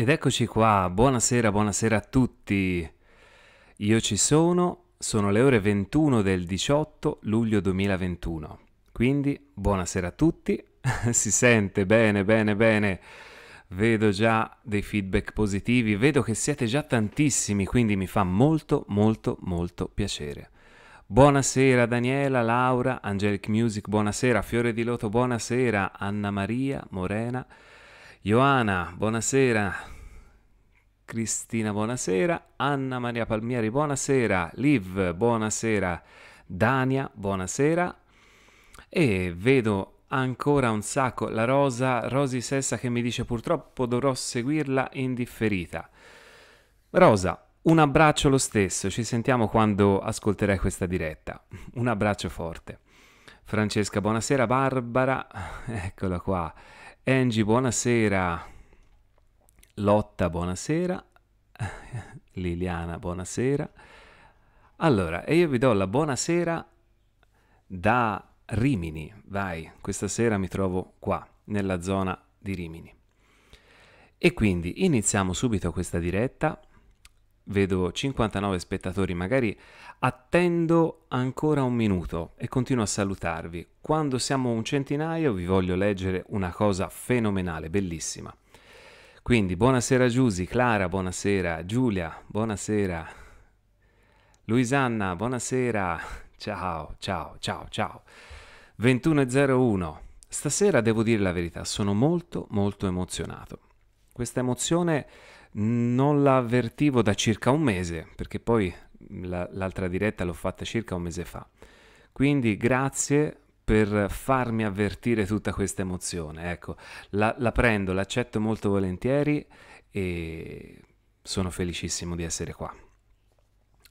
Ed eccoci qua, buonasera, buonasera a tutti. Io ci sono, sono le ore 21 del 18 luglio 2021. Quindi buonasera a tutti, si sente bene, bene, bene. Vedo già dei feedback positivi, vedo che siete già tantissimi, quindi mi fa molto, molto, molto piacere. Buonasera Daniela, Laura, Angelic Music, buonasera, Fiore di Loto, buonasera, Anna Maria, Morena. Ioana, buonasera. Cristina, buonasera. Anna Maria Palmieri, buonasera. Liv, buonasera. Dania, buonasera. E vedo ancora un sacco la Rosa, Rosi Sessa che mi dice purtroppo dovrò seguirla in differita. Rosa, un abbraccio lo stesso, ci sentiamo quando ascolterai questa diretta. Un abbraccio forte. Francesca, buonasera. Barbara, eccola qua. Angie, buonasera. Lotta, buonasera. Liliana, buonasera. Allora, e io vi do la buonasera da Rimini. Vai, questa sera mi trovo qua, nella zona di Rimini. E quindi iniziamo subito questa diretta vedo 59 spettatori magari, attendo ancora un minuto e continuo a salutarvi. Quando siamo un centinaio vi voglio leggere una cosa fenomenale, bellissima. Quindi buonasera Giusy, Clara, buonasera, Giulia, buonasera, Luisanna, buonasera, ciao, ciao, ciao, ciao. 21.01. Stasera devo dire la verità, sono molto molto emozionato. Questa emozione non la avvertivo da circa un mese, perché poi la, l'altra diretta l'ho fatta circa un mese fa. Quindi grazie per farmi avvertire tutta questa emozione. Ecco, la, la prendo, l'accetto molto volentieri e sono felicissimo di essere qua.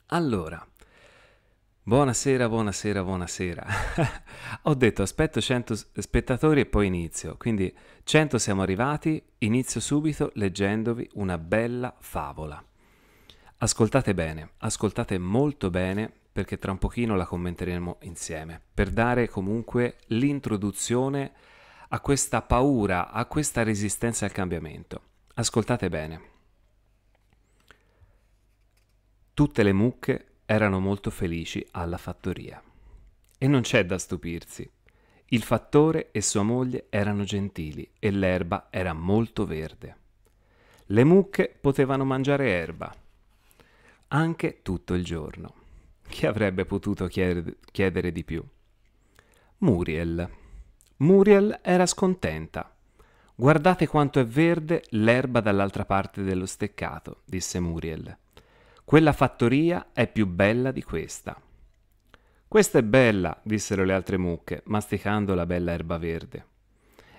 Allora, Buonasera, buonasera, buonasera. Ho detto aspetto 100 spettatori e poi inizio, quindi 100 siamo arrivati, inizio subito leggendovi una bella favola. Ascoltate bene, ascoltate molto bene perché tra un pochino la commenteremo insieme, per dare comunque l'introduzione a questa paura, a questa resistenza al cambiamento. Ascoltate bene. Tutte le mucche erano molto felici alla fattoria. E non c'è da stupirsi. Il fattore e sua moglie erano gentili e l'erba era molto verde. Le mucche potevano mangiare erba, anche tutto il giorno. Chi avrebbe potuto chiedere di più? Muriel. Muriel era scontenta. Guardate quanto è verde l'erba dall'altra parte dello steccato, disse Muriel. Quella fattoria è più bella di questa. Questa è bella, dissero le altre mucche, masticando la bella erba verde.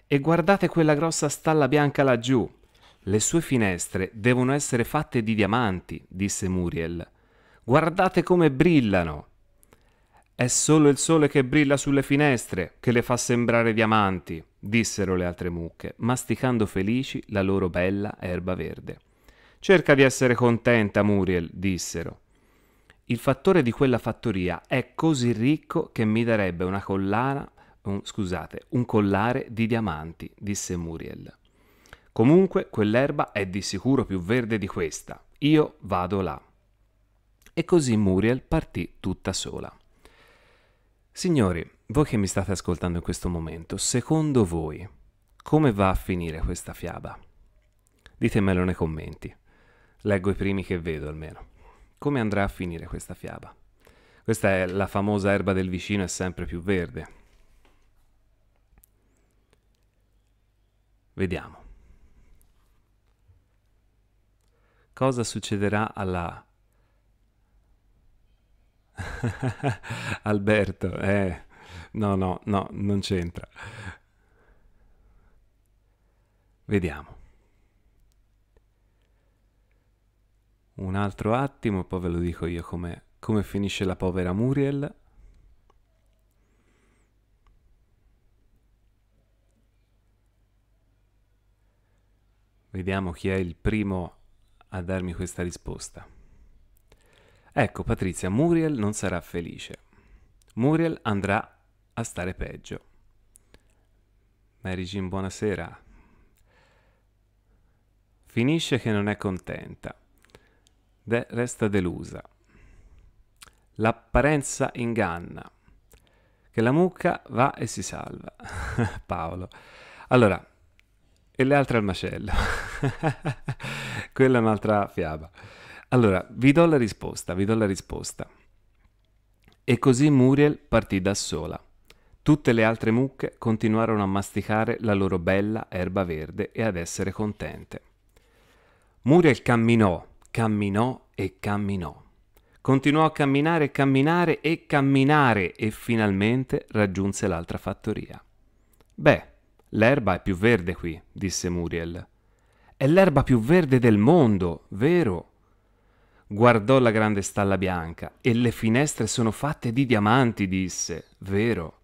E guardate quella grossa stalla bianca laggiù. Le sue finestre devono essere fatte di diamanti, disse Muriel. Guardate come brillano. È solo il sole che brilla sulle finestre che le fa sembrare diamanti, dissero le altre mucche, masticando felici la loro bella erba verde. Cerca di essere contenta, Muriel, dissero. Il fattore di quella fattoria è così ricco che mi darebbe una collana, un, scusate, un collare di diamanti, disse Muriel. Comunque quell'erba è di sicuro più verde di questa. Io vado là. E così Muriel partì tutta sola. Signori, voi che mi state ascoltando in questo momento, secondo voi come va a finire questa fiaba? Ditemelo nei commenti. Leggo i primi che vedo almeno. Come andrà a finire questa fiaba? Questa è la famosa erba del vicino, è sempre più verde. Vediamo. Cosa succederà alla... Alberto, eh... No, no, no, non c'entra. Vediamo. un altro attimo, poi ve lo dico io come, come finisce la povera Muriel. Vediamo chi è il primo a darmi questa risposta. Ecco Patrizia, Muriel non sarà felice. Muriel andrà a stare peggio. Mary Jean, buonasera. Finisce che non è contenta. De resta delusa. L'apparenza inganna. Che la mucca va e si salva. Paolo. Allora, e le altre al macello. Quella è un'altra fiaba. Allora, vi do la risposta, vi do la risposta. E così Muriel partì da sola. Tutte le altre mucche continuarono a masticare la loro bella erba verde e ad essere contente. Muriel camminò camminò e camminò. Continuò a camminare e camminare e camminare e finalmente raggiunse l'altra fattoria. Beh, l'erba è più verde qui, disse Muriel. È l'erba più verde del mondo, vero? Guardò la grande stalla bianca e le finestre sono fatte di diamanti, disse, vero?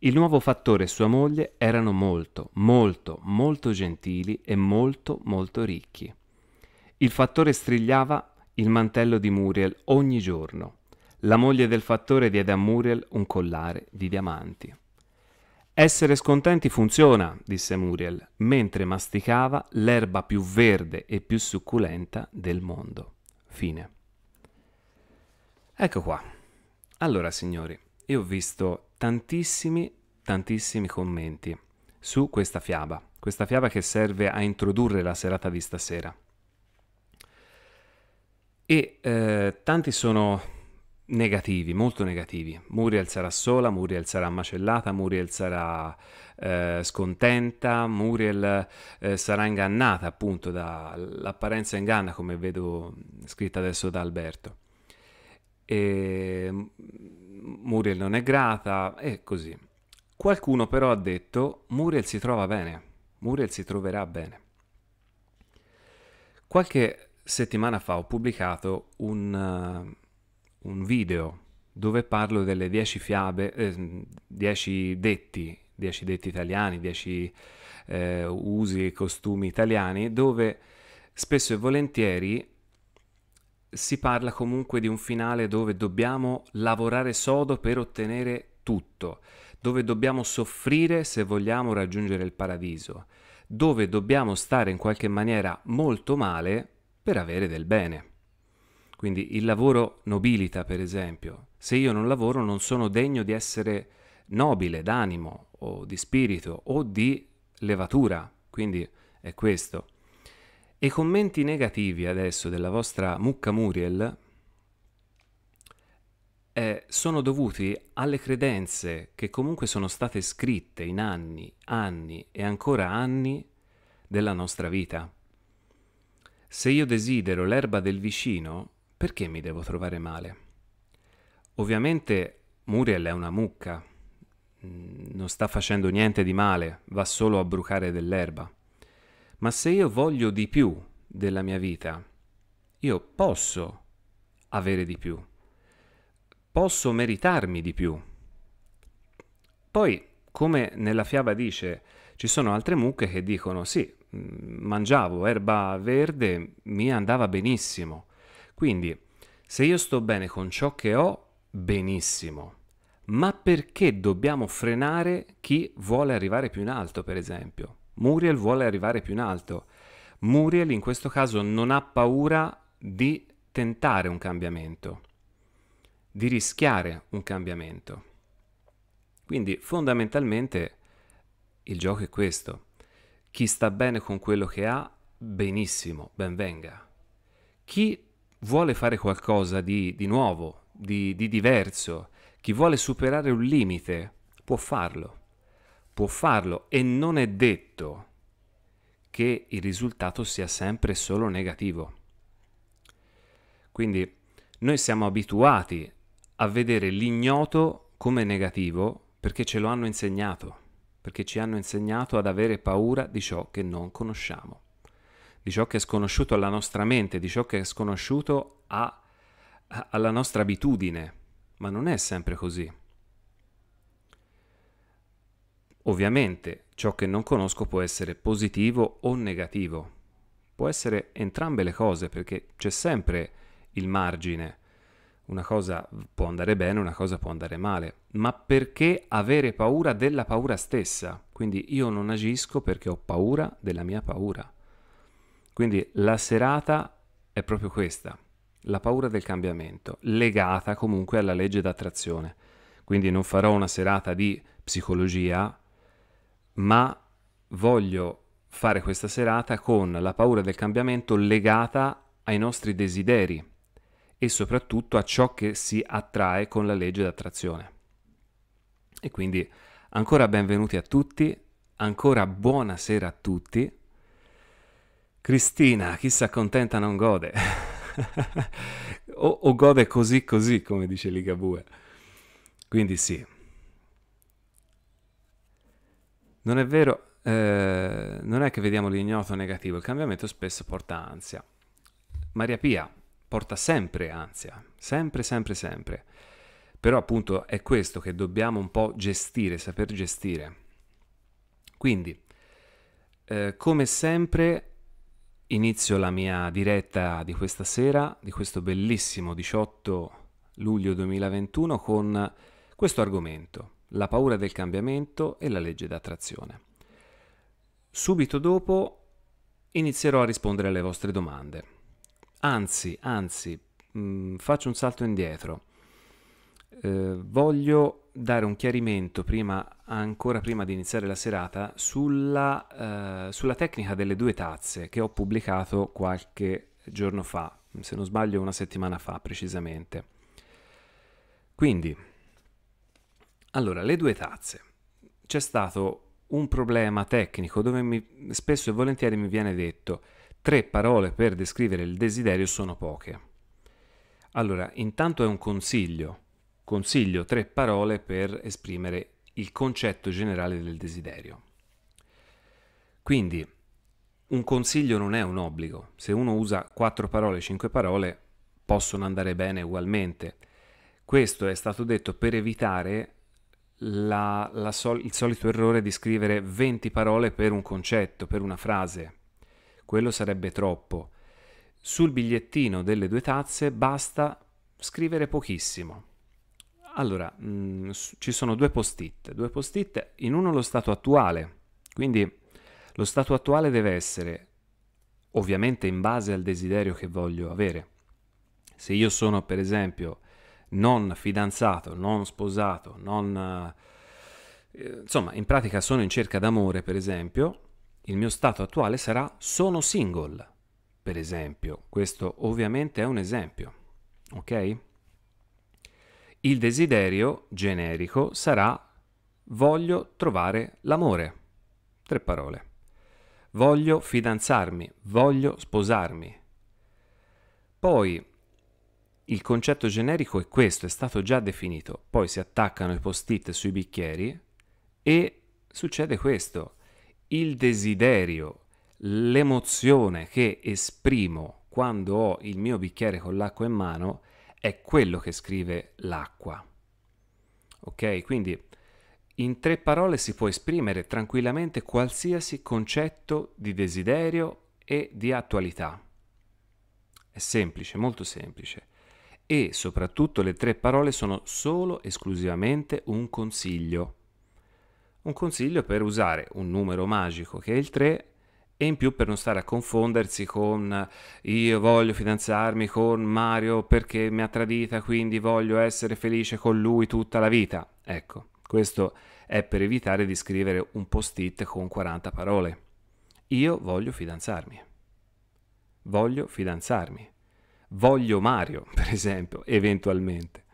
Il nuovo fattore e sua moglie erano molto, molto, molto gentili e molto, molto ricchi. Il fattore strigliava il mantello di Muriel ogni giorno. La moglie del fattore diede a Muriel un collare di diamanti. Essere scontenti funziona, disse Muriel, mentre masticava l'erba più verde e più succulenta del mondo. Fine. Ecco qua. Allora, signori, io ho visto tantissimi, tantissimi commenti su questa fiaba. Questa fiaba che serve a introdurre la serata di stasera. E eh, tanti sono negativi, molto negativi. Muriel sarà sola, Muriel sarà macellata, Muriel sarà eh, scontenta, Muriel eh, sarà ingannata appunto dall'apparenza inganna come vedo scritta adesso da Alberto. E Muriel non è grata e così. Qualcuno però ha detto Muriel si trova bene, Muriel si troverà bene. Qualche settimana fa ho pubblicato un, uh, un video dove parlo delle 10 fiabe, eh, 10 detti, 10 detti italiani, 10 eh, usi e costumi italiani, dove spesso e volentieri si parla comunque di un finale dove dobbiamo lavorare sodo per ottenere tutto, dove dobbiamo soffrire se vogliamo raggiungere il paradiso, dove dobbiamo stare in qualche maniera molto male per avere del bene. Quindi il lavoro nobilita, per esempio. Se io non lavoro non sono degno di essere nobile d'animo o di spirito o di levatura. Quindi è questo. E commenti negativi adesso della vostra mucca Muriel eh, sono dovuti alle credenze che comunque sono state scritte in anni, anni e ancora anni della nostra vita. Se io desidero l'erba del vicino, perché mi devo trovare male? Ovviamente Muriel è una mucca, non sta facendo niente di male, va solo a brucare dell'erba. Ma se io voglio di più della mia vita, io posso avere di più, posso meritarmi di più. Poi, come nella fiaba dice, ci sono altre mucche che dicono sì, Mm, mangiavo erba verde, mi andava benissimo. Quindi, se io sto bene con ciò che ho, benissimo. Ma perché dobbiamo frenare chi vuole arrivare più in alto, per esempio? Muriel vuole arrivare più in alto. Muriel in questo caso non ha paura di tentare un cambiamento, di rischiare un cambiamento. Quindi fondamentalmente il gioco è questo. Chi sta bene con quello che ha, benissimo, benvenga. Chi vuole fare qualcosa di, di nuovo, di, di diverso, chi vuole superare un limite, può farlo. Può farlo e non è detto che il risultato sia sempre solo negativo. Quindi noi siamo abituati a vedere l'ignoto come negativo perché ce lo hanno insegnato perché ci hanno insegnato ad avere paura di ciò che non conosciamo, di ciò che è sconosciuto alla nostra mente, di ciò che è sconosciuto a, a, alla nostra abitudine, ma non è sempre così. Ovviamente ciò che non conosco può essere positivo o negativo, può essere entrambe le cose perché c'è sempre il margine una cosa può andare bene, una cosa può andare male, ma perché avere paura della paura stessa? Quindi io non agisco perché ho paura della mia paura. Quindi la serata è proprio questa, la paura del cambiamento, legata comunque alla legge d'attrazione. Quindi non farò una serata di psicologia, ma voglio fare questa serata con la paura del cambiamento legata ai nostri desideri, e soprattutto a ciò che si attrae con la legge d'attrazione. E quindi ancora benvenuti a tutti, ancora buonasera a tutti. Cristina, chi s'accontenta non gode. o, o, gode così così, come dice Ligabue. Quindi sì. Non è vero, eh, non è che vediamo l'ignoto negativo, il cambiamento spesso porta ansia. Maria Pia, porta sempre ansia, sempre, sempre, sempre. Però appunto è questo che dobbiamo un po' gestire, saper gestire. Quindi, eh, come sempre, inizio la mia diretta di questa sera, di questo bellissimo 18 luglio 2021, con questo argomento, la paura del cambiamento e la legge d'attrazione. Subito dopo inizierò a rispondere alle vostre domande. Anzi, anzi, mh, mm, faccio un salto indietro. Eh, voglio dare un chiarimento prima, ancora prima di iniziare la serata sulla, eh, sulla tecnica delle due tazze che ho pubblicato qualche giorno fa, se non sbaglio una settimana fa precisamente. Quindi, allora, le due tazze. C'è stato un problema tecnico dove mi, spesso e volentieri mi viene detto Tre parole per descrivere il desiderio sono poche. Allora, intanto è un consiglio. Consiglio tre parole per esprimere il concetto generale del desiderio. Quindi, un consiglio non è un obbligo. Se uno usa quattro parole, cinque parole, possono andare bene ugualmente. Questo è stato detto per evitare la, la sol- il solito errore di scrivere 20 parole per un concetto, per una frase, quello sarebbe troppo. Sul bigliettino delle due tazze basta scrivere pochissimo. Allora, mh, mm, ci sono due post-it, due post-it, in uno lo stato attuale, quindi lo stato attuale deve essere ovviamente in base al desiderio che voglio avere. Se io sono per esempio non fidanzato, non sposato, non... Eh, insomma, in pratica sono in cerca d'amore per esempio, il mio stato attuale sarà sono single, per esempio. Questo ovviamente è un esempio, ok? Il desiderio generico sarà voglio trovare l'amore. Tre parole. Voglio fidanzarmi, voglio sposarmi. Poi il concetto generico è questo, è stato già definito. Poi si attaccano i post-it sui bicchieri e succede questo il desiderio, l'emozione che esprimo quando ho il mio bicchiere con l'acqua in mano è quello che scrive l'acqua. Ok? Quindi in tre parole si può esprimere tranquillamente qualsiasi concetto di desiderio e di attualità. È semplice, molto semplice. E soprattutto le tre parole sono solo esclusivamente un consiglio un consiglio per usare un numero magico che è il 3 e in più per non stare a confondersi con io voglio fidanzarmi con Mario perché mi ha tradita, quindi voglio essere felice con lui tutta la vita. Ecco, questo è per evitare di scrivere un post-it con 40 parole. Io voglio fidanzarmi. Voglio fidanzarmi. Voglio Mario, per esempio, eventualmente.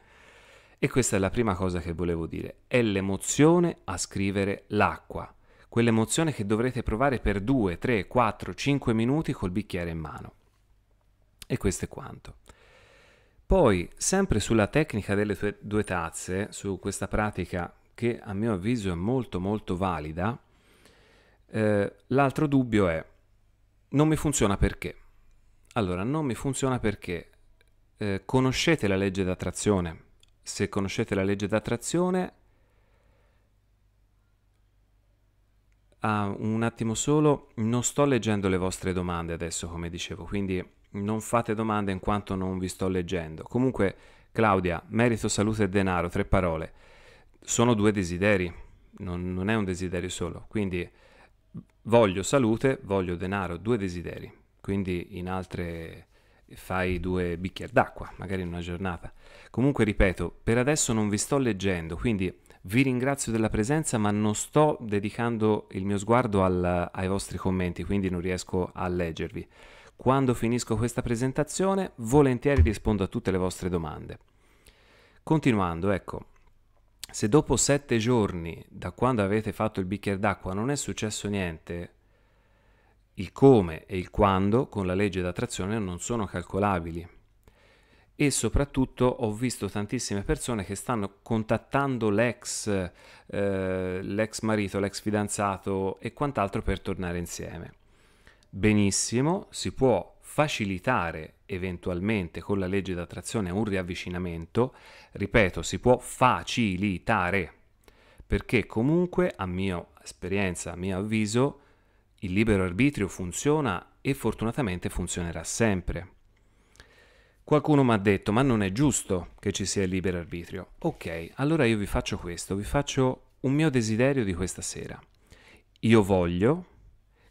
E questa è la prima cosa che volevo dire, è l'emozione a scrivere l'acqua, quell'emozione che dovrete provare per 2, 3, 4, 5 minuti col bicchiere in mano. E questo è quanto. Poi, sempre sulla tecnica delle tue due tazze, su questa pratica che a mio avviso è molto molto valida, eh, l'altro dubbio è non mi funziona perché. Allora, non mi funziona perché eh, conoscete la legge d'attrazione, se conoscete la legge d'attrazione, ah, un attimo solo, non sto leggendo le vostre domande adesso, come dicevo, quindi non fate domande in quanto non vi sto leggendo. Comunque, Claudia, merito, salute e denaro, tre parole. Sono due desideri, non, non è un desiderio solo, quindi voglio salute, voglio denaro, due desideri. Quindi in altre fai due bicchieri d'acqua, magari in una giornata. Comunque, ripeto, per adesso non vi sto leggendo, quindi vi ringrazio della presenza, ma non sto dedicando il mio sguardo al, ai vostri commenti, quindi non riesco a leggervi. Quando finisco questa presentazione, volentieri rispondo a tutte le vostre domande. Continuando, ecco, se dopo sette giorni da quando avete fatto il bicchiere d'acqua non è successo niente, il come e il quando con la legge d'attrazione non sono calcolabili. E soprattutto ho visto tantissime persone che stanno contattando l'ex, eh, l'ex marito, l'ex fidanzato e quant'altro per tornare insieme. Benissimo, si può facilitare eventualmente con la legge d'attrazione un riavvicinamento, ripeto, si può facilitare, perché comunque, a mia esperienza, a mio avviso, il libero arbitrio funziona e fortunatamente funzionerà sempre. Qualcuno mi ha detto, ma non è giusto che ci sia il libero arbitrio. Ok, allora io vi faccio questo, vi faccio un mio desiderio di questa sera. Io voglio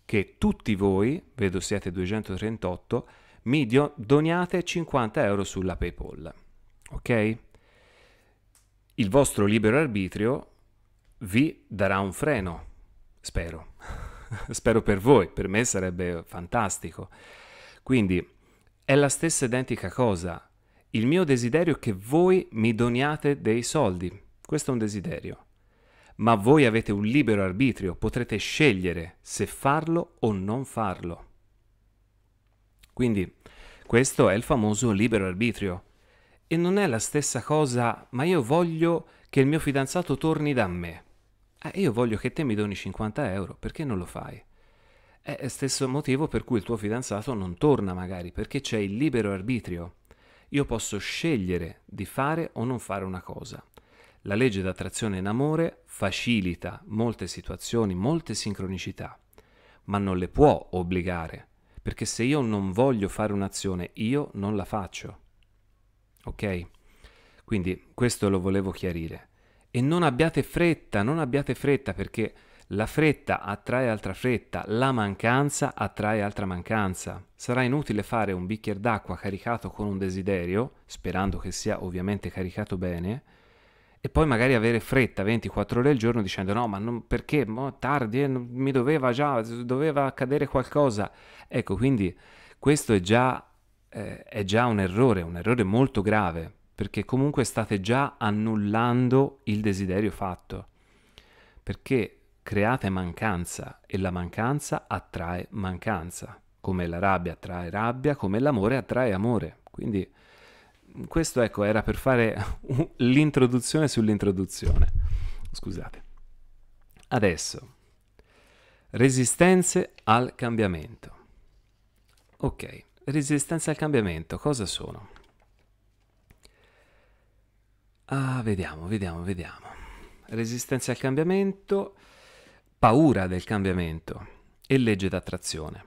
che tutti voi, vedo siete 238, mi doniate 50 euro sulla PayPal. Ok? Il vostro libero arbitrio vi darà un freno, spero. Spero per voi, per me sarebbe fantastico. Quindi è la stessa identica cosa. Il mio desiderio è che voi mi doniate dei soldi. Questo è un desiderio. Ma voi avete un libero arbitrio, potrete scegliere se farlo o non farlo. Quindi questo è il famoso libero arbitrio. E non è la stessa cosa, ma io voglio che il mio fidanzato torni da me. Eh, io voglio che te mi doni 50 euro, perché non lo fai? È stesso motivo per cui il tuo fidanzato non torna magari, perché c'è il libero arbitrio. Io posso scegliere di fare o non fare una cosa. La legge d'attrazione in amore facilita molte situazioni, molte sincronicità, ma non le può obbligare, perché se io non voglio fare un'azione, io non la faccio. Ok? Quindi questo lo volevo chiarire. E non abbiate fretta, non abbiate fretta perché la fretta attrae altra fretta, la mancanza attrae altra mancanza. Sarà inutile fare un bicchiere d'acqua caricato con un desiderio, sperando che sia ovviamente caricato bene, e poi magari avere fretta 24 ore al giorno dicendo no, ma non, perché mo, tardi, eh, mi doveva già, doveva accadere qualcosa. Ecco, quindi questo è già, eh, è già un errore, un errore molto grave, perché comunque state già annullando il desiderio fatto, perché create mancanza e la mancanza attrae mancanza, come la rabbia attrae rabbia, come l'amore attrae amore. Quindi questo ecco era per fare l'introduzione sull'introduzione. Scusate. Adesso, resistenze al cambiamento. Ok, resistenze al cambiamento, cosa sono? Uh, vediamo, vediamo, vediamo. Resistenza al cambiamento, paura del cambiamento e legge d'attrazione.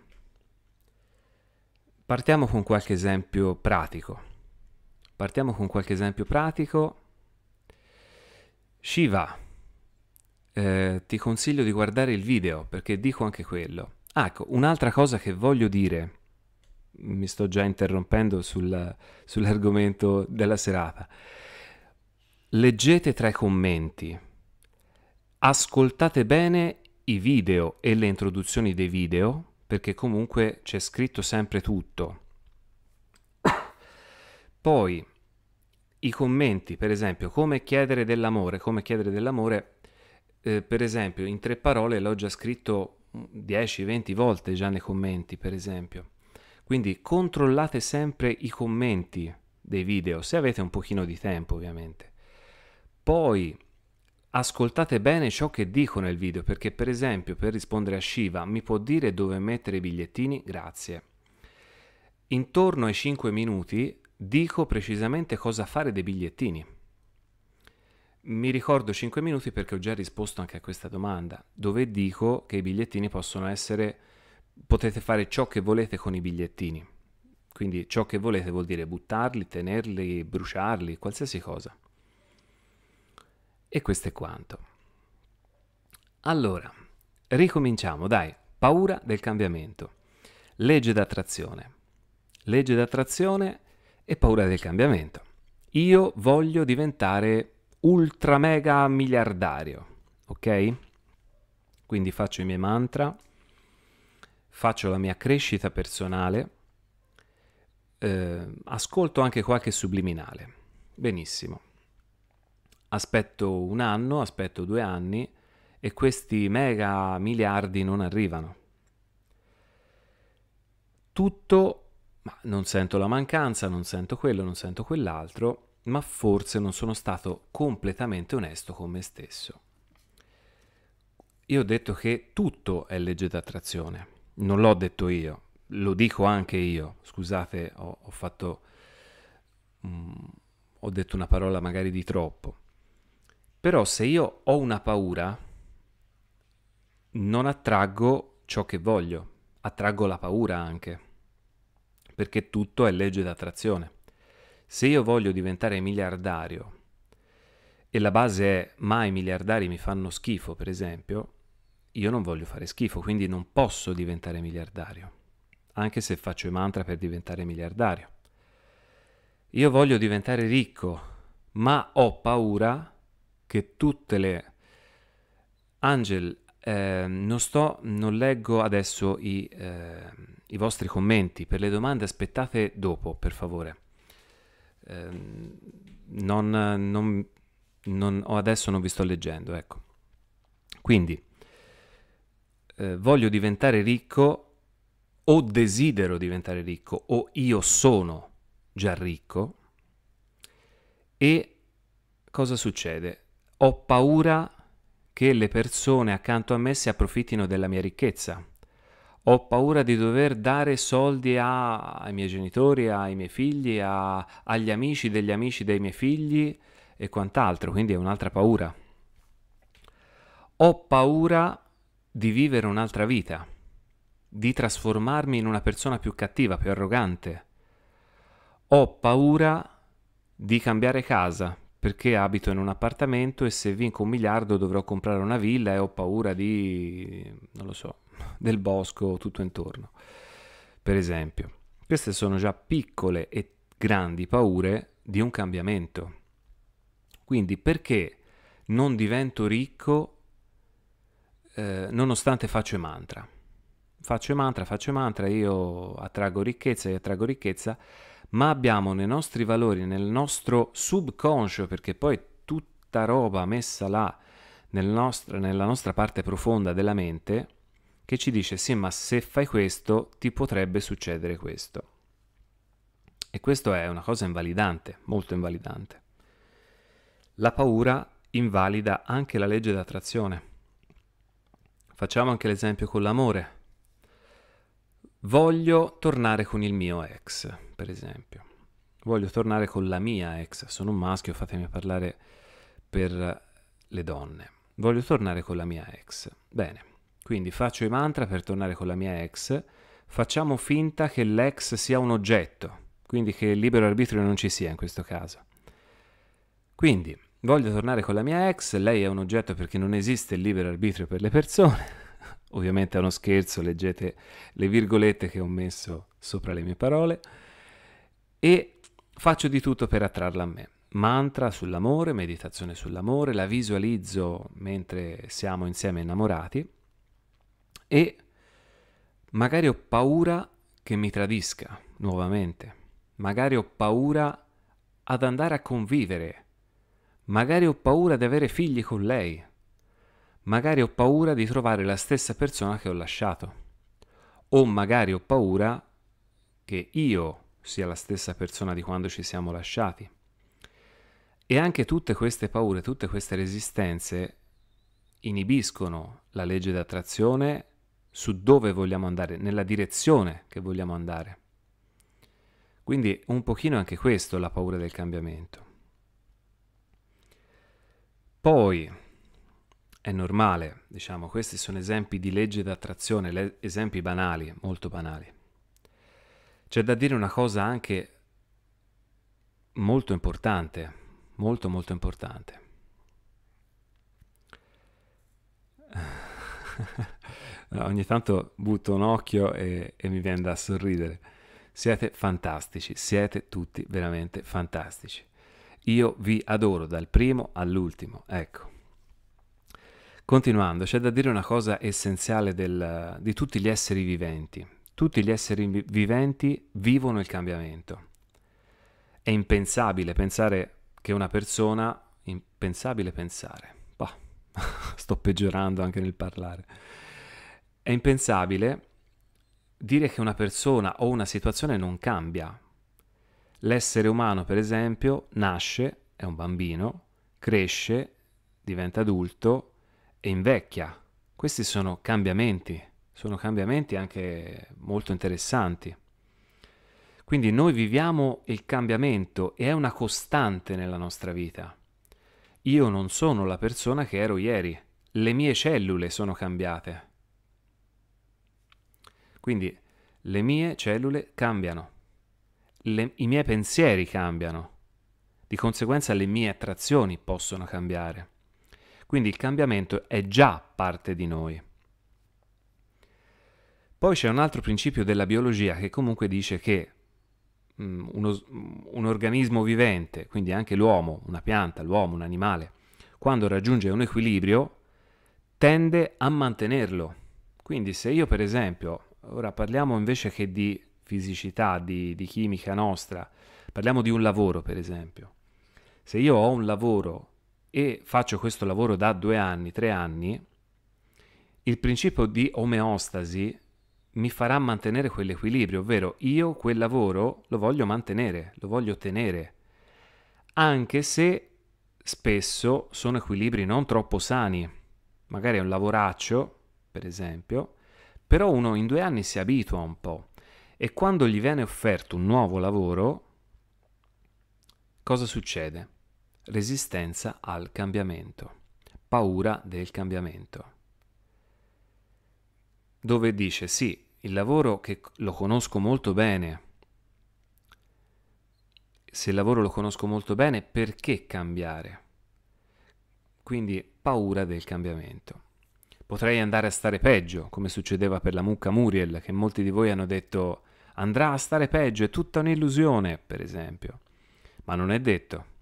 Partiamo con qualche esempio pratico. Partiamo con qualche esempio pratico. Shiva, eh, ti consiglio di guardare il video perché dico anche quello. Ah, ecco, un'altra cosa che voglio dire, mi sto già interrompendo sul, sull'argomento della serata. Leggete tra i commenti. Ascoltate bene i video e le introduzioni dei video, perché comunque c'è scritto sempre tutto. Poi i commenti, per esempio, come chiedere dell'amore, come chiedere dell'amore, eh, per esempio, in tre parole l'ho già scritto 10-20 volte già nei commenti, per esempio. Quindi controllate sempre i commenti dei video, se avete un pochino di tempo, ovviamente. Poi ascoltate bene ciò che dico nel video perché per esempio per rispondere a Shiva mi può dire dove mettere i bigliettini? Grazie. Intorno ai 5 minuti dico precisamente cosa fare dei bigliettini. Mi ricordo 5 minuti perché ho già risposto anche a questa domanda, dove dico che i bigliettini possono essere, potete fare ciò che volete con i bigliettini. Quindi ciò che volete vuol dire buttarli, tenerli, bruciarli, qualsiasi cosa. E questo è quanto. Allora, ricominciamo, dai. Paura del cambiamento. Legge d'attrazione. Legge d'attrazione e paura del cambiamento. Io voglio diventare ultra mega miliardario, ok? Quindi faccio i miei mantra, faccio la mia crescita personale, eh, ascolto anche qualche subliminale. Benissimo aspetto un anno, aspetto due anni e questi mega miliardi non arrivano. Tutto, ma non sento la mancanza, non sento quello, non sento quell'altro, ma forse non sono stato completamente onesto con me stesso. Io ho detto che tutto è legge d'attrazione, non l'ho detto io, lo dico anche io, scusate ho, ho fatto... Mh, mm, ho detto una parola magari di troppo. Però se io ho una paura, non attraggo ciò che voglio, attraggo la paura anche, perché tutto è legge d'attrazione. Se io voglio diventare miliardario e la base è ma i miliardari mi fanno schifo, per esempio, io non voglio fare schifo, quindi non posso diventare miliardario, anche se faccio i mantra per diventare miliardario. Io voglio diventare ricco, ma ho paura che tutte le... Angel, eh, non sto, non leggo adesso i, eh, i, vostri commenti, per le domande aspettate dopo, per favore. Eh, non, non, non, adesso non vi sto leggendo, ecco. Quindi, eh, voglio diventare ricco o desidero diventare ricco o io sono già ricco e cosa succede? ho paura che le persone accanto a me si approfittino della mia ricchezza. Ho paura di dover dare soldi a, ai miei genitori, ai miei figli, a, agli amici degli amici dei miei figli e quant'altro, quindi è un'altra paura. Ho paura di vivere un'altra vita, di trasformarmi in una persona più cattiva, più arrogante. Ho paura di cambiare casa, perché abito in un appartamento e se vinco un miliardo dovrò comprare una villa e ho paura di, non lo so, del bosco tutto intorno, per esempio. Queste sono già piccole e grandi paure di un cambiamento. Quindi perché non divento ricco eh, nonostante faccio mantra? Faccio mantra, faccio mantra, io attraggo ricchezza, io attraggo ricchezza ma abbiamo nei nostri valori, nel nostro subconscio, perché poi tutta roba messa là nel nostro, nella nostra parte profonda della mente, che ci dice sì, ma se fai questo ti potrebbe succedere questo. E questo è una cosa invalidante, molto invalidante. La paura invalida anche la legge d'attrazione. Facciamo anche l'esempio con l'amore. Voglio tornare con il mio ex, per esempio. Voglio tornare con la mia ex. Sono un maschio, fatemi parlare per le donne. Voglio tornare con la mia ex. Bene, quindi faccio i mantra per tornare con la mia ex. Facciamo finta che l'ex sia un oggetto, quindi che il libero arbitrio non ci sia in questo caso. Quindi, voglio tornare con la mia ex, lei è un oggetto perché non esiste il libero arbitrio per le persone. Ovviamente è uno scherzo, leggete le virgolette che ho messo sopra le mie parole e faccio di tutto per attrarla a me. Mantra sull'amore, meditazione sull'amore, la visualizzo mentre siamo insieme innamorati e magari ho paura che mi tradisca nuovamente, magari ho paura ad andare a convivere, magari ho paura di avere figli con lei, magari ho paura di trovare la stessa persona che ho lasciato. O magari ho paura che io sia la stessa persona di quando ci siamo lasciati. E anche tutte queste paure, tutte queste resistenze inibiscono la legge d'attrazione su dove vogliamo andare, nella direzione che vogliamo andare. Quindi un pochino anche questo la paura del cambiamento. Poi è normale, diciamo, questi sono esempi di legge d'attrazione, le- esempi banali, molto banali. C'è da dire una cosa anche molto importante, molto molto importante. ogni tanto butto un occhio e, e mi viene da sorridere. Siete fantastici, siete tutti veramente fantastici. Io vi adoro dal primo all'ultimo, ecco. Continuando, c'è da dire una cosa essenziale del, di tutti gli esseri viventi. Tutti gli esseri viventi vivono il cambiamento. È impensabile pensare che una persona... Impensabile pensare. Bah, sto peggiorando anche nel parlare. È impensabile dire che una persona o una situazione non cambia. L'essere umano, per esempio, nasce, è un bambino, cresce, diventa adulto, e invecchia. Questi sono cambiamenti, sono cambiamenti anche molto interessanti. Quindi noi viviamo il cambiamento e è una costante nella nostra vita. Io non sono la persona che ero ieri, le mie cellule sono cambiate. Quindi le mie cellule cambiano, le, i miei pensieri cambiano, di conseguenza le mie attrazioni possono cambiare. Quindi il cambiamento è già parte di noi. Poi c'è un altro principio della biologia che comunque dice che um, uno, mm, un organismo vivente, quindi anche l'uomo, una pianta, l'uomo, un animale, quando raggiunge un equilibrio, tende a mantenerlo. Quindi se io per esempio, ora parliamo invece che di fisicità, di, di chimica nostra, parliamo di un lavoro per esempio, se io ho un lavoro e faccio questo lavoro da due anni, tre anni, il principio di omeostasi mi farà mantenere quell'equilibrio, ovvero io quel lavoro lo voglio mantenere, lo voglio tenere, anche se spesso sono equilibri non troppo sani, magari è un lavoraccio, per esempio, però uno in due anni si abitua un po' e quando gli viene offerto un nuovo lavoro, cosa succede? Resistenza al cambiamento. Paura del cambiamento. Dove dice sì, il lavoro che lo conosco molto bene. Se il lavoro lo conosco molto bene, perché cambiare? Quindi paura del cambiamento. Potrei andare a stare peggio, come succedeva per la mucca Muriel, che molti di voi hanno detto andrà a stare peggio, è tutta un'illusione, per esempio. Ma non è detto.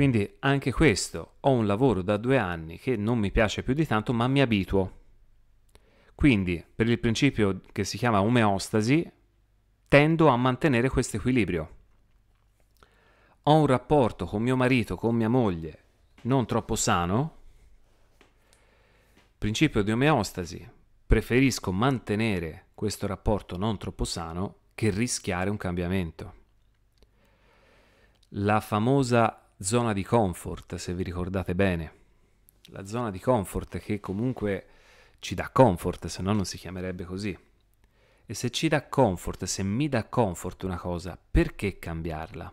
Quindi anche questo, ho un lavoro da due anni che non mi piace più di tanto, ma mi abituo. Quindi, per il principio che si chiama omeostasi, tendo a mantenere questo equilibrio. Ho un rapporto con mio marito, con mia moglie, non troppo sano. Principio di omeostasi, preferisco mantenere questo rapporto non troppo sano che rischiare un cambiamento. La famosa zona di comfort, se vi ricordate bene. La zona di comfort che comunque ci dà comfort, se no non si chiamerebbe così. E se ci dà comfort, se mi dà comfort una cosa, perché cambiarla?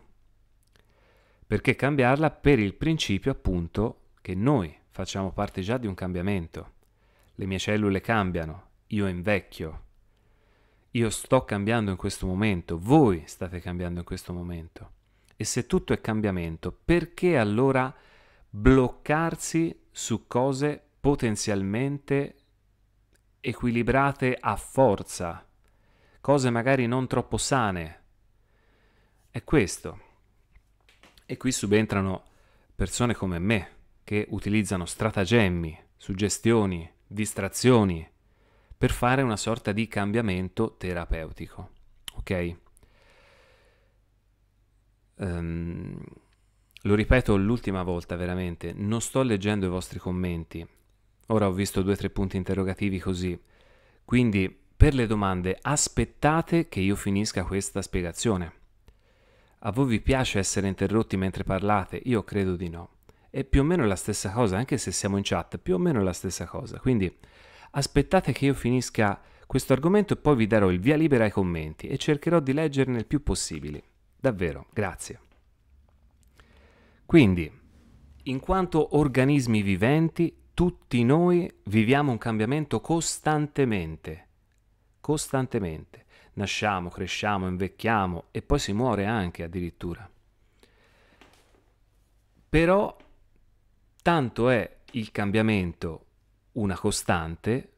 Perché cambiarla per il principio appunto che noi facciamo parte già di un cambiamento. Le mie cellule cambiano, io invecchio. Io sto cambiando in questo momento, voi state cambiando in questo momento. E se tutto è cambiamento, perché allora bloccarsi su cose potenzialmente equilibrate a forza, cose magari non troppo sane? È questo. E qui subentrano persone come me, che utilizzano stratagemmi, suggestioni, distrazioni, per fare una sorta di cambiamento terapeutico. Ok? Um, lo ripeto l'ultima volta veramente, non sto leggendo i vostri commenti. Ora ho visto due o tre punti interrogativi così. Quindi per le domande aspettate che io finisca questa spiegazione. A voi vi piace essere interrotti mentre parlate? Io credo di no. È più o meno la stessa cosa, anche se siamo in chat, più o meno la stessa cosa. Quindi aspettate che io finisca questo argomento e poi vi darò il via libera ai commenti e cercherò di leggerne il più possibile. Davvero, grazie. Quindi, in quanto organismi viventi, tutti noi viviamo un cambiamento costantemente, costantemente. Nasciamo, cresciamo, invecchiamo e poi si muore anche addirittura. Però tanto è il cambiamento una costante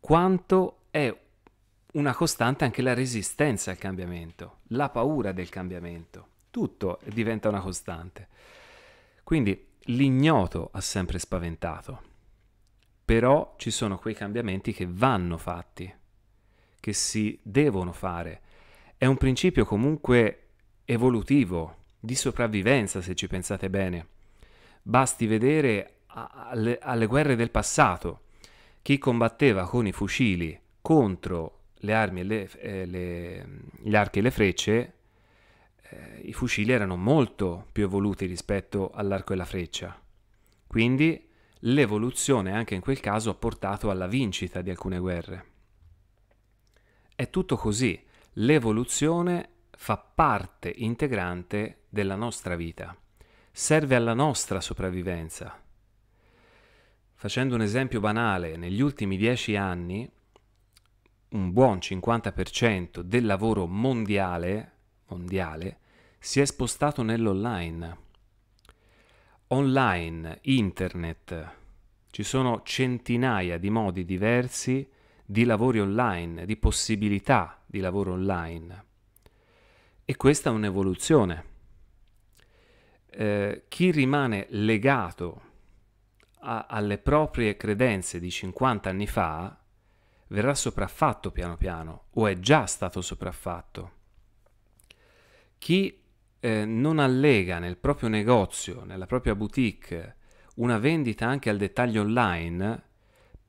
quanto è una costante anche la resistenza al cambiamento, la paura del cambiamento. Tutto diventa una costante. Quindi l'ignoto ha sempre spaventato. Però ci sono quei cambiamenti che vanno fatti, che si devono fare. È un principio comunque evolutivo, di sopravvivenza se ci pensate bene. Basti vedere alle, alle guerre del passato, chi combatteva con i fucili contro le armi, le, eh, le, gli archi e le frecce, eh, i fucili erano molto più evoluti rispetto all'arco e la freccia. Quindi l'evoluzione anche in quel caso ha portato alla vincita di alcune guerre. È tutto così, l'evoluzione fa parte integrante della nostra vita, serve alla nostra sopravvivenza. Facendo un esempio banale, negli ultimi dieci anni un buon 50% del lavoro mondiale, mondiale si è spostato nell'online. Online, internet, ci sono centinaia di modi diversi di lavori online, di possibilità di lavoro online. E questa è un'evoluzione. Eh, chi rimane legato a, alle proprie credenze di 50 anni fa verrà sopraffatto piano piano o è già stato sopraffatto. Chi eh, non allega nel proprio negozio, nella propria boutique, una vendita anche al dettaglio online,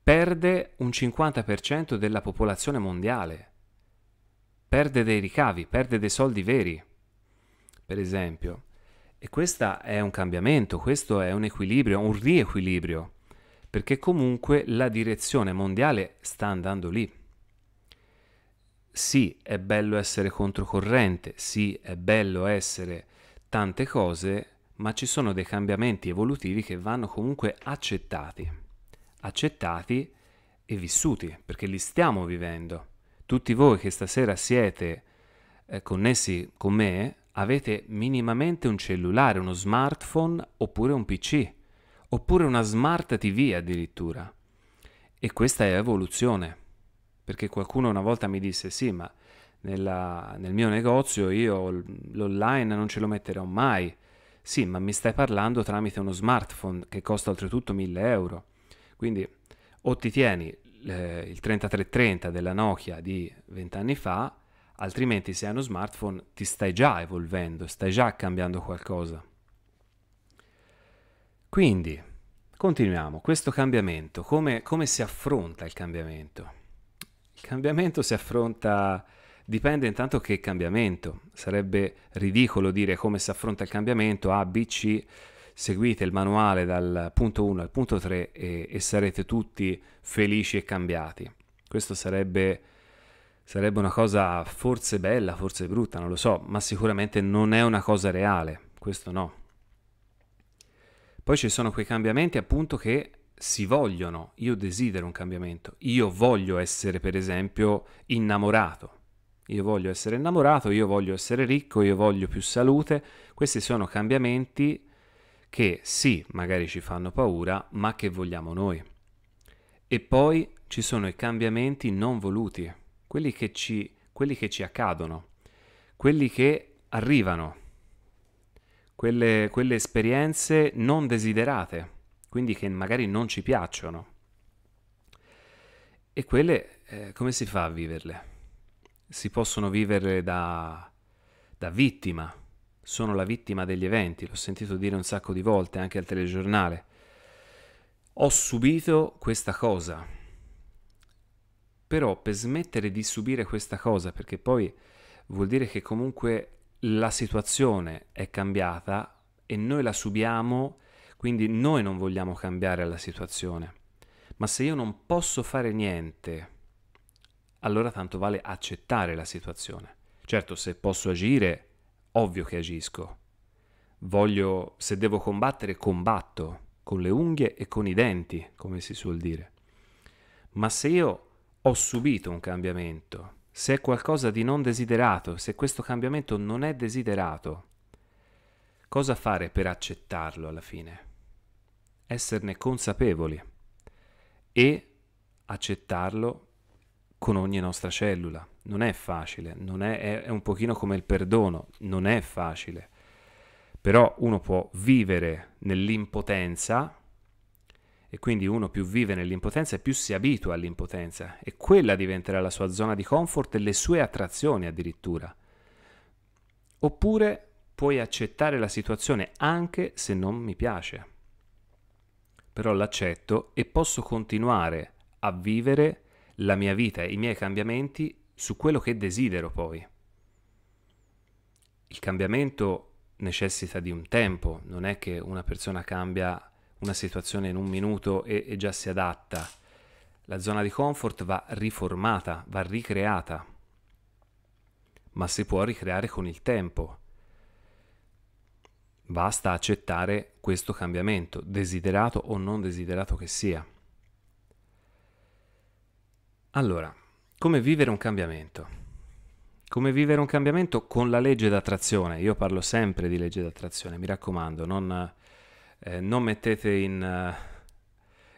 perde un 50% della popolazione mondiale, perde dei ricavi, perde dei soldi veri, per esempio. E questo è un cambiamento, questo è un equilibrio, un riequilibrio perché comunque la direzione mondiale sta andando lì. Sì, è bello essere controcorrente, sì, è bello essere tante cose, ma ci sono dei cambiamenti evolutivi che vanno comunque accettati, accettati e vissuti, perché li stiamo vivendo. Tutti voi che stasera siete eh, connessi con me avete minimamente un cellulare, uno smartphone oppure un PC oppure una smart TV addirittura. E questa è evoluzione, perché qualcuno una volta mi disse sì, ma nella, nel mio negozio io l'online non ce lo metterò mai. Sì, ma mi stai parlando tramite uno smartphone che costa oltretutto 1000 euro. Quindi o ti tieni eh, il 3330 della Nokia di 20 anni fa, altrimenti se hai uno smartphone ti stai già evolvendo, stai già cambiando qualcosa. Quindi, continuiamo, questo cambiamento, come, come si affronta il cambiamento? Il cambiamento si affronta, dipende intanto che cambiamento, sarebbe ridicolo dire come si affronta il cambiamento, A, B, C, seguite il manuale dal punto 1 al punto 3 e, e sarete tutti felici e cambiati. Questo sarebbe, sarebbe, una cosa forse bella, forse brutta, non lo so, ma sicuramente non è una cosa reale, questo no. Poi ci sono quei cambiamenti appunto che si vogliono, io desidero un cambiamento, io voglio essere per esempio innamorato, io voglio essere innamorato, io voglio essere ricco, io voglio più salute, questi sono cambiamenti che sì, magari ci fanno paura, ma che vogliamo noi. E poi ci sono i cambiamenti non voluti, quelli che ci, quelli che ci accadono, quelli che arrivano quelle, quelle esperienze non desiderate, quindi che magari non ci piacciono. E quelle eh, come si fa a viverle? Si possono vivere da, da vittima, sono la vittima degli eventi, l'ho sentito dire un sacco di volte anche al telegiornale. Ho subito questa cosa. Però per smettere di subire questa cosa, perché poi vuol dire che comunque la situazione è cambiata e noi la subiamo, quindi noi non vogliamo cambiare la situazione. Ma se io non posso fare niente, allora tanto vale accettare la situazione. Certo, se posso agire, ovvio che agisco. Voglio, se devo combattere, combatto con le unghie e con i denti, come si suol dire. Ma se io ho subito un cambiamento, se è qualcosa di non desiderato, se questo cambiamento non è desiderato, cosa fare per accettarlo alla fine? Esserne consapevoli e accettarlo con ogni nostra cellula. Non è facile, non è, è, un pochino come il perdono, non è facile. Però uno può vivere nell'impotenza e quindi uno più vive nell'impotenza e più si abitua all'impotenza e quella diventerà la sua zona di comfort e le sue attrazioni addirittura. Oppure puoi accettare la situazione anche se non mi piace. Però l'accetto e posso continuare a vivere la mia vita e i miei cambiamenti su quello che desidero poi. Il cambiamento necessita di un tempo, non è che una persona cambia una situazione in un minuto e, e già si adatta. La zona di comfort va riformata, va ricreata, ma si può ricreare con il tempo. Basta accettare questo cambiamento, desiderato o non desiderato che sia. Allora, come vivere un cambiamento? Come vivere un cambiamento con la legge d'attrazione? Io parlo sempre di legge d'attrazione, mi raccomando, non, eh, non mettete in eh,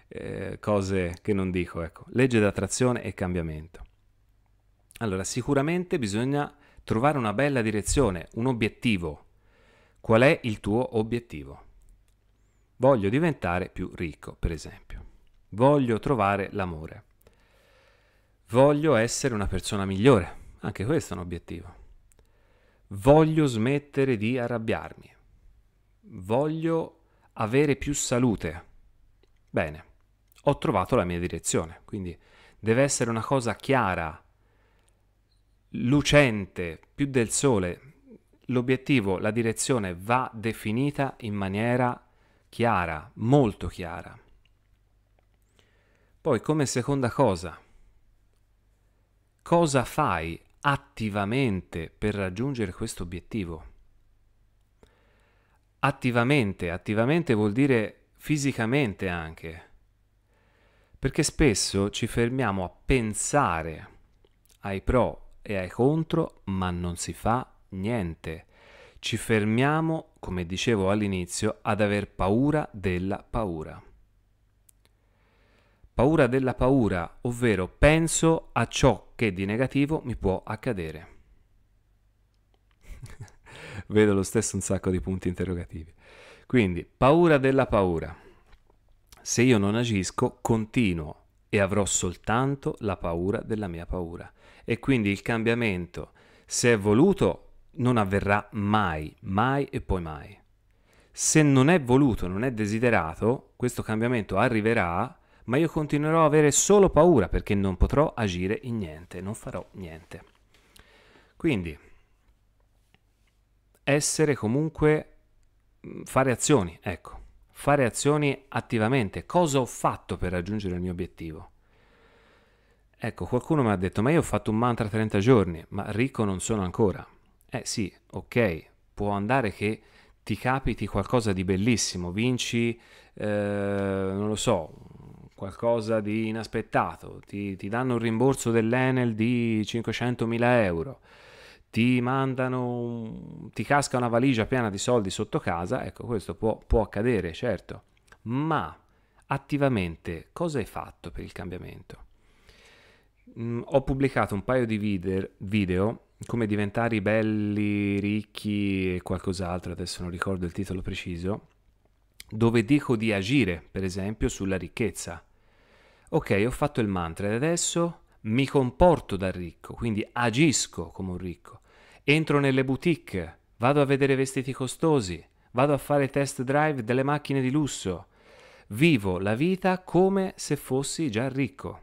eh, cose che non dico, ecco, legge d'attrazione e cambiamento. Allora, sicuramente bisogna trovare una bella direzione, un obiettivo. Qual è il tuo obiettivo? Voglio diventare più ricco, per esempio. Voglio trovare l'amore. Voglio essere una persona migliore. Anche questo è un obiettivo. Voglio smettere di arrabbiarmi. Voglio avere più salute. Bene, ho trovato la mia direzione, quindi deve essere una cosa chiara, lucente, più del sole. L'obiettivo, la direzione va definita in maniera chiara, molto chiara. Poi come seconda cosa, cosa fai attivamente per raggiungere questo obiettivo? attivamente, attivamente vuol dire fisicamente anche, perché spesso ci fermiamo a pensare ai pro e ai contro, ma non si fa niente. Ci fermiamo, come dicevo all'inizio, ad aver paura della paura. Paura della paura, ovvero penso a ciò che di negativo mi può accadere. vedo lo stesso un sacco di punti interrogativi. Quindi, paura della paura. Se io non agisco, continuo e avrò soltanto la paura della mia paura. E quindi il cambiamento, se è voluto, non avverrà mai, mai e poi mai. Se non è voluto, non è desiderato, questo cambiamento arriverà, ma io continuerò a avere solo paura perché non potrò agire in niente, non farò niente. Quindi, essere comunque mm, fare azioni, ecco, fare azioni attivamente. Cosa ho fatto per raggiungere il mio obiettivo? Ecco, qualcuno mi ha detto, ma io ho fatto un mantra 30 giorni, ma ricco non sono ancora. Eh sì, ok, può andare che ti capiti qualcosa di bellissimo, vinci, eh, non lo so, qualcosa di inaspettato, ti, ti danno un rimborso dell'Enel di 500.000 euro, ti mandano, ti casca una valigia piena di soldi sotto casa, ecco questo può, può accadere, certo, ma attivamente cosa hai fatto per il cambiamento? Mm, ho pubblicato un paio di video, video come diventare belli, ricchi e qualcos'altro, adesso non ricordo il titolo preciso, dove dico di agire, per esempio, sulla ricchezza. Ok, ho fatto il mantra e adesso mi comporto da ricco, quindi agisco come un ricco entro nelle boutique, vado a vedere vestiti costosi, vado a fare test drive delle macchine di lusso, vivo la vita come se fossi già ricco.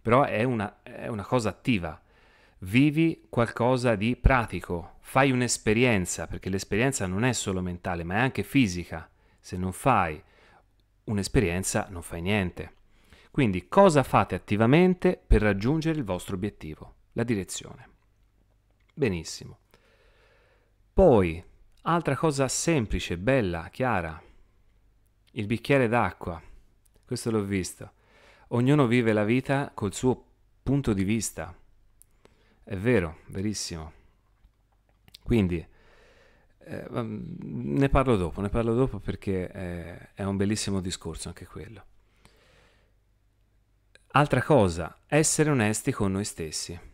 Però è una, è una cosa attiva. Vivi qualcosa di pratico, fai un'esperienza, perché l'esperienza non è solo mentale, ma è anche fisica. Se non fai un'esperienza, non fai niente. Quindi cosa fate attivamente per raggiungere il vostro obiettivo? La direzione. Benissimo. Poi, altra cosa semplice, bella, chiara, il bicchiere d'acqua. Questo l'ho visto. Ognuno vive la vita col suo punto di vista. È vero, verissimo. Quindi, eh, ne parlo dopo, ne parlo dopo perché è, è un bellissimo discorso anche quello. Altra cosa, essere onesti con noi stessi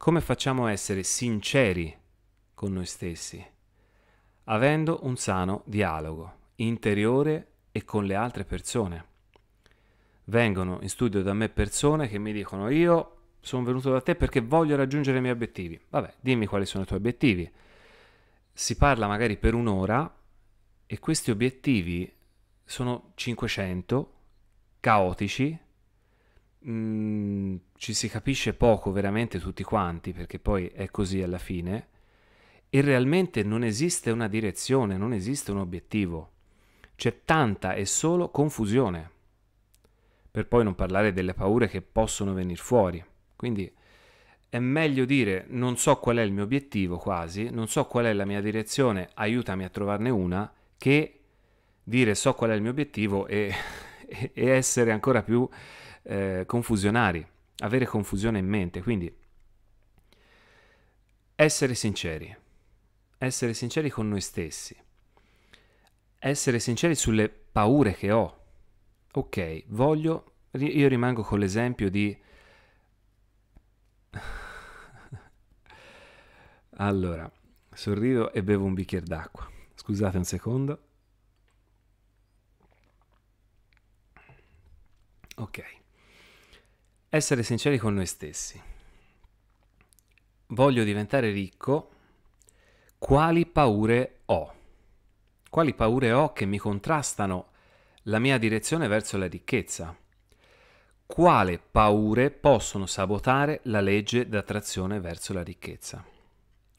come facciamo a essere sinceri con noi stessi, avendo un sano dialogo interiore e con le altre persone. Vengono in studio da me persone che mi dicono io sono venuto da te perché voglio raggiungere i miei obiettivi. Vabbè, dimmi quali sono i tuoi obiettivi. Si parla magari per un'ora e questi obiettivi sono 500, caotici, mh, mm, ci si capisce poco veramente tutti quanti, perché poi è così alla fine, e realmente non esiste una direzione, non esiste un obiettivo. C'è tanta e solo confusione, per poi non parlare delle paure che possono venire fuori. Quindi è meglio dire non so qual è il mio obiettivo quasi, non so qual è la mia direzione, aiutami a trovarne una, che dire so qual è il mio obiettivo e, e essere ancora più eh, confusionari, avere confusione in mente. Quindi essere sinceri, essere sinceri con noi stessi, essere sinceri sulle paure che ho. Ok, voglio, io rimango con l'esempio di... allora, sorrido e bevo un bicchiere d'acqua. Scusate un secondo. Ok. Essere sinceri con noi stessi. Voglio diventare ricco. Quali paure ho? Quali paure ho che mi contrastano la mia direzione verso la ricchezza? Quale paure possono sabotare la legge d'attrazione verso la ricchezza?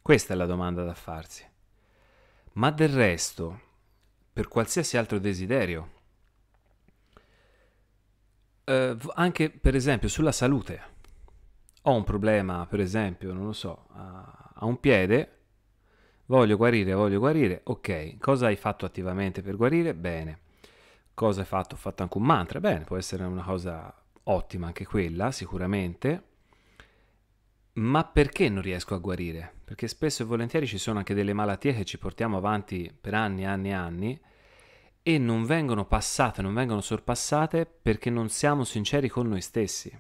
Questa è la domanda da farsi. Ma del resto, per qualsiasi altro desiderio, eh, anche per esempio sulla salute. Ho un problema, per esempio, non lo so, a, a un piede, voglio guarire, voglio guarire, ok, cosa hai fatto attivamente per guarire? Bene. Cosa hai fatto? Ho fatto anche un mantra, bene, può essere una cosa ottima anche quella, sicuramente. Ma perché non riesco a guarire? Perché spesso e volentieri ci sono anche delle malattie che ci portiamo avanti per anni e anni e anni e non vengono passate, non vengono sorpassate perché non siamo sinceri con noi stessi.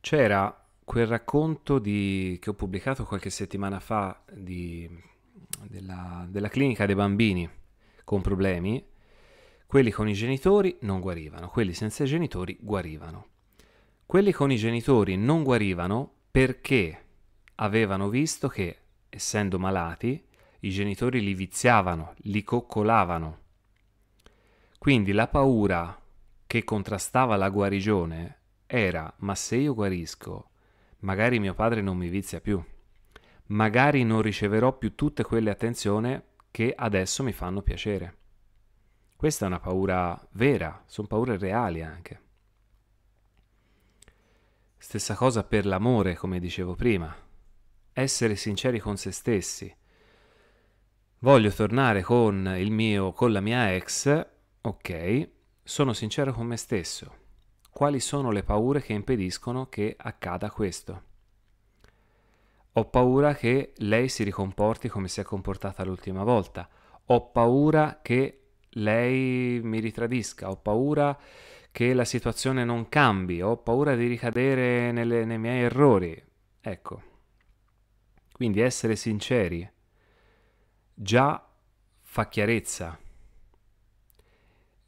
C'era quel racconto di, che ho pubblicato qualche settimana fa di, della, della clinica dei bambini con problemi, quelli con i genitori non guarivano, quelli senza i genitori guarivano. Quelli con i genitori non guarivano perché avevano visto che, essendo malati, i genitori li viziavano, li coccolavano. Quindi la paura che contrastava la guarigione era, ma se io guarisco, magari mio padre non mi vizia più, magari non riceverò più tutte quelle attenzioni che adesso mi fanno piacere. Questa è una paura vera, sono paure reali anche. Stessa cosa per l'amore, come dicevo prima. Essere sinceri con se stessi, voglio tornare con il mio, con la mia ex, ok, sono sincero con me stesso. Quali sono le paure che impediscono che accada questo? Ho paura che lei si ricomporti come si è comportata l'ultima volta. Ho paura che lei mi ritradisca. Ho paura che la situazione non cambi. Ho paura di ricadere nelle, nei miei errori. Ecco. Quindi essere sinceri già fa chiarezza.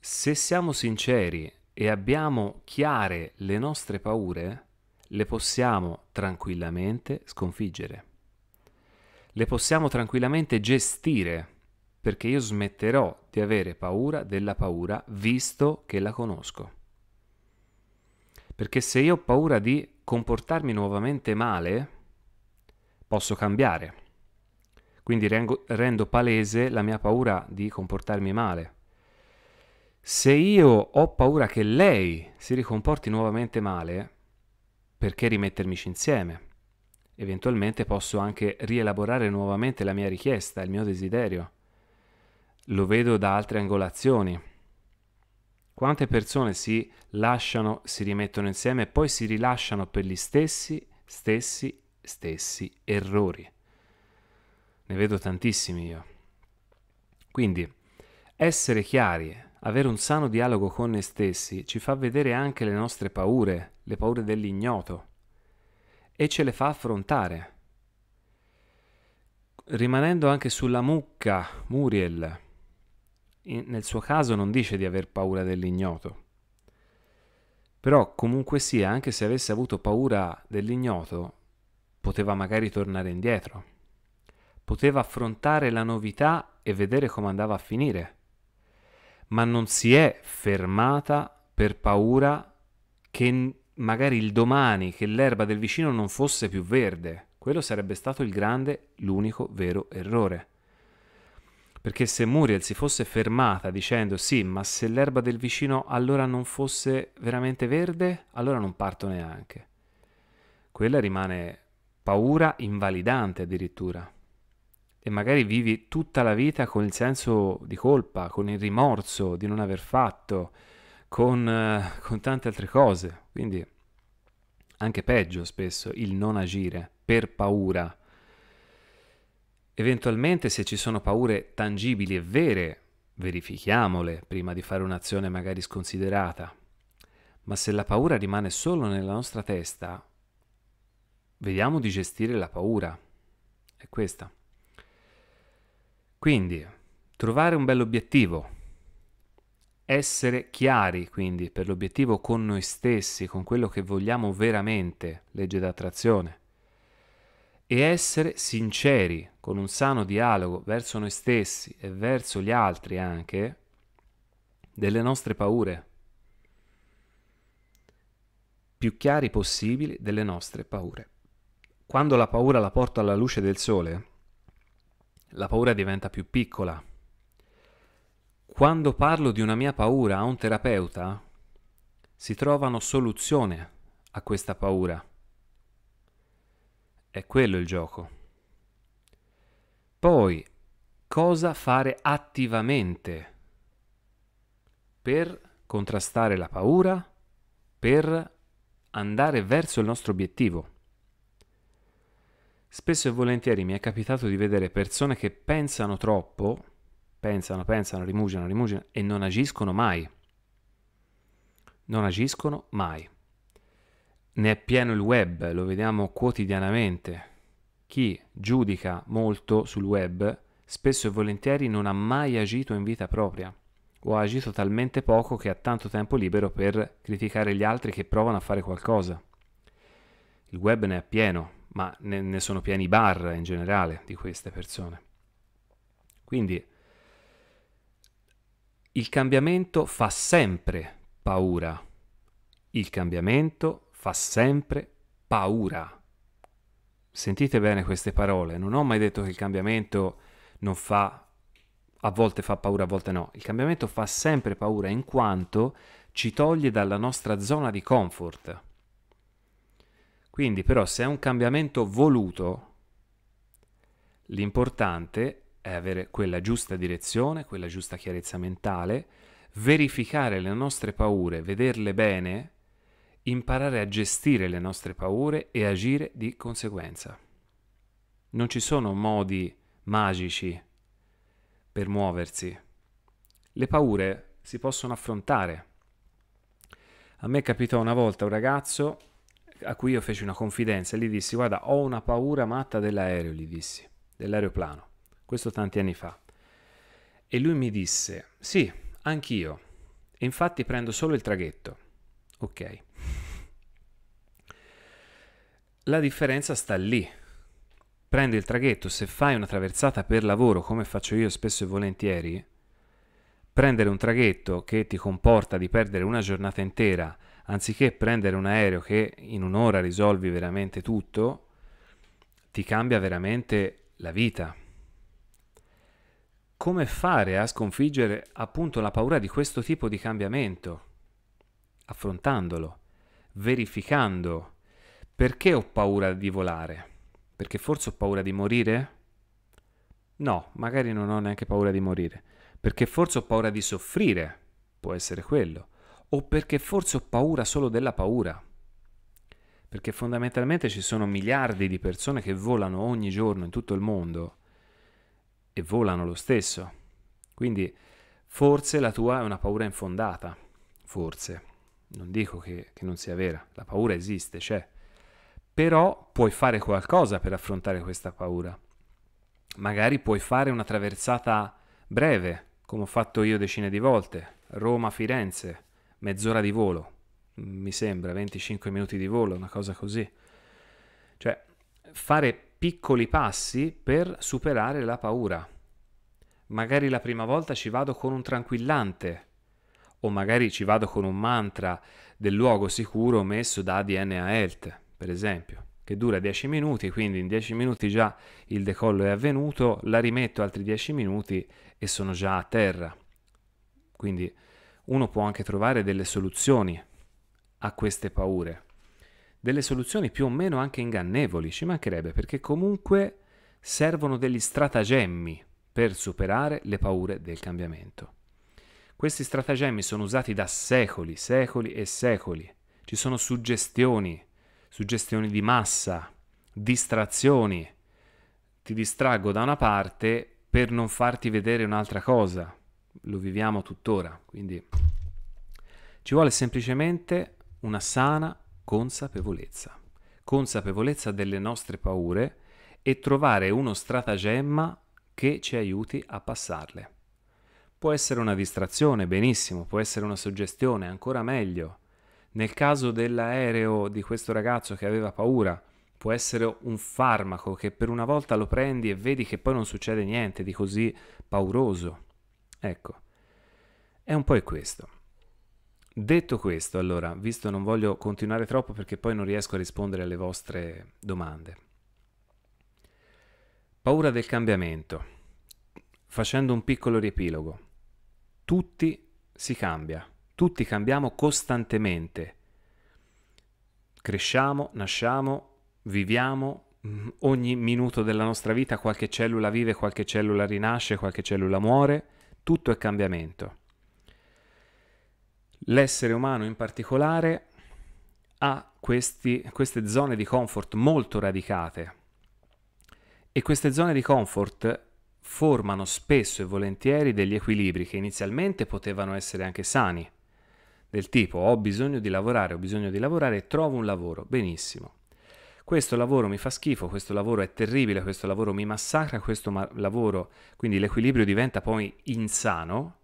Se siamo sinceri e abbiamo chiare le nostre paure, le possiamo tranquillamente sconfiggere. Le possiamo tranquillamente gestire, perché io smetterò di avere paura della paura visto che la conosco. Perché se io ho paura di comportarmi nuovamente male, posso cambiare quindi rengo, rendo palese la mia paura di comportarmi male. Se io ho paura che lei si ricomporti nuovamente male, perché rimettermici insieme? Eventualmente posso anche rielaborare nuovamente la mia richiesta, il mio desiderio. Lo vedo da altre angolazioni. Quante persone si lasciano, si rimettono insieme e poi si rilasciano per gli stessi, stessi, stessi errori ne vedo tantissimi io. Quindi, essere chiari, avere un sano dialogo con noi stessi ci fa vedere anche le nostre paure, le paure dell'ignoto, e ce le fa affrontare. Rimanendo anche sulla mucca, Muriel, in, nel suo caso non dice di aver paura dell'ignoto. Però comunque sia, anche se avesse avuto paura dell'ignoto, poteva magari tornare indietro poteva affrontare la novità e vedere come andava a finire, ma non si è fermata per paura che magari il domani, che l'erba del vicino non fosse più verde. Quello sarebbe stato il grande, l'unico vero errore. Perché se Muriel si fosse fermata dicendo sì, ma se l'erba del vicino allora non fosse veramente verde, allora non parto neanche. Quella rimane paura invalidante addirittura e magari vivi tutta la vita con il senso di colpa, con il rimorso di non aver fatto, con, eh, con tante altre cose. Quindi anche peggio spesso il non agire per paura. Eventualmente se ci sono paure tangibili e vere, verifichiamole prima di fare un'azione magari sconsiderata. Ma se la paura rimane solo nella nostra testa, vediamo di gestire la paura. È questa. Quindi, trovare un bell'obiettivo, essere chiari quindi per l'obiettivo con noi stessi, con quello che vogliamo veramente, legge d'attrazione, e essere sinceri con un sano dialogo verso noi stessi e verso gli altri anche, delle nostre paure, più chiari possibili delle nostre paure. Quando la paura la porto alla luce del sole, la paura diventa più piccola. Quando parlo di una mia paura a un terapeuta, si trovano soluzioni a questa paura. È quello il gioco. Poi, cosa fare attivamente per contrastare la paura, per andare verso il nostro obiettivo? Spesso e volentieri mi è capitato di vedere persone che pensano troppo, pensano, pensano, rimugiano, rimugiano e non agiscono mai. Non agiscono mai. Ne è pieno il web, lo vediamo quotidianamente. Chi giudica molto sul web spesso e volentieri non ha mai agito in vita propria o ha agito talmente poco che ha tanto tempo libero per criticare gli altri che provano a fare qualcosa. Il web ne è pieno, ma ne, ne sono pieni i bar in generale di queste persone. Quindi il cambiamento fa sempre paura. Il cambiamento fa sempre paura. Sentite bene queste parole, non ho mai detto che il cambiamento non fa, a volte fa paura, a volte no. Il cambiamento fa sempre paura in quanto ci toglie dalla nostra zona di comfort. Quindi però se è un cambiamento voluto, l'importante è avere quella giusta direzione, quella giusta chiarezza mentale, verificare le nostre paure, vederle bene, imparare a gestire le nostre paure e agire di conseguenza. Non ci sono modi magici per muoversi. Le paure si possono affrontare. A me capitò una volta un ragazzo a cui io feci una confidenza e gli dissi guarda ho una paura matta dell'aereo, gli dissi, dell'aeroplano, questo tanti anni fa. E lui mi disse sì, anch'io, e infatti prendo solo il traghetto. Ok. La differenza sta lì. Prendi il traghetto, se fai una traversata per lavoro, come faccio io spesso e volentieri, prendere un traghetto che ti comporta di perdere una giornata intera anziché prendere un aereo che in un'ora risolvi veramente tutto, ti cambia veramente la vita. Come fare a sconfiggere appunto la paura di questo tipo di cambiamento? Affrontandolo, verificando perché ho paura di volare? Perché forse ho paura di morire? No, magari non ho neanche paura di morire. Perché forse ho paura di soffrire? Può essere quello o perché forse ho paura solo della paura. Perché fondamentalmente ci sono miliardi di persone che volano ogni giorno in tutto il mondo e volano lo stesso. Quindi forse la tua è una paura infondata, forse. Non dico che, che non sia vera, la paura esiste, c'è. Però puoi fare qualcosa per affrontare questa paura. Magari puoi fare una traversata breve, come ho fatto io decine di volte, Roma-Firenze, mezz'ora di volo, mi sembra, 25 minuti di volo, una cosa così. Cioè, fare piccoli passi per superare la paura. Magari la prima volta ci vado con un tranquillante, o magari ci vado con un mantra del luogo sicuro messo da DNA Health, per esempio, che dura 10 minuti, quindi in 10 minuti già il decollo è avvenuto, la rimetto altri 10 minuti e sono già a terra. Quindi uno può anche trovare delle soluzioni a queste paure, delle soluzioni più o meno anche ingannevoli, ci mancherebbe, perché comunque servono degli stratagemmi per superare le paure del cambiamento. Questi stratagemmi sono usati da secoli, secoli e secoli. Ci sono suggestioni, suggestioni di massa, distrazioni. Ti distraggo da una parte per non farti vedere un'altra cosa, lo viviamo tuttora, quindi ci vuole semplicemente una sana consapevolezza, consapevolezza delle nostre paure e trovare uno stratagemma che ci aiuti a passarle. Può essere una distrazione, benissimo, può essere una suggestione, ancora meglio. Nel caso dell'aereo di questo ragazzo che aveva paura, può essere un farmaco che per una volta lo prendi e vedi che poi non succede niente di così pauroso Ecco, è un po' è questo. Detto questo, allora, visto non voglio continuare troppo perché poi non riesco a rispondere alle vostre domande. Paura del cambiamento. Facendo un piccolo riepilogo. Tutti si cambia, tutti cambiamo costantemente. Cresciamo, nasciamo, viviamo, mm, ogni minuto della nostra vita qualche cellula vive, qualche cellula rinasce, qualche cellula muore tutto è cambiamento. L'essere umano in particolare ha questi, queste zone di comfort molto radicate e queste zone di comfort formano spesso e volentieri degli equilibri che inizialmente potevano essere anche sani, del tipo ho bisogno di lavorare, ho bisogno di lavorare e trovo un lavoro, benissimo questo lavoro mi fa schifo, questo lavoro è terribile, questo lavoro mi massacra, questo ma- lavoro, quindi l'equilibrio diventa poi insano,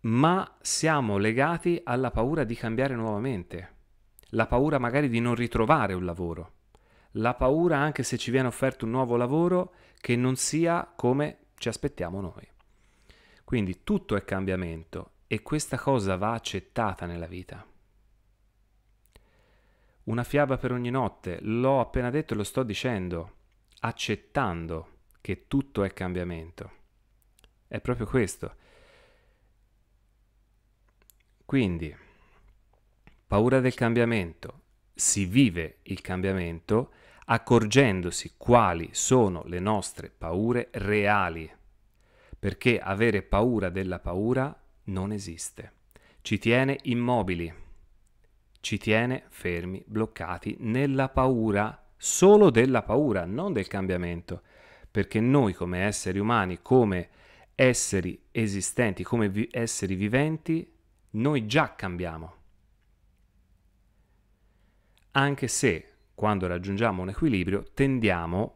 ma siamo legati alla paura di cambiare nuovamente, la paura magari di non ritrovare un lavoro, la paura anche se ci viene offerto un nuovo lavoro che non sia come ci aspettiamo noi. Quindi tutto è cambiamento e questa cosa va accettata nella vita. Una fiaba per ogni notte, l'ho appena detto e lo sto dicendo, accettando che tutto è cambiamento. È proprio questo. Quindi, paura del cambiamento, si vive il cambiamento accorgendosi quali sono le nostre paure reali, perché avere paura della paura non esiste. Ci tiene immobili ci tiene fermi, bloccati nella paura, solo della paura, non del cambiamento, perché noi come esseri umani, come esseri esistenti, come vi- esseri viventi, noi già cambiamo. Anche se quando raggiungiamo un equilibrio tendiamo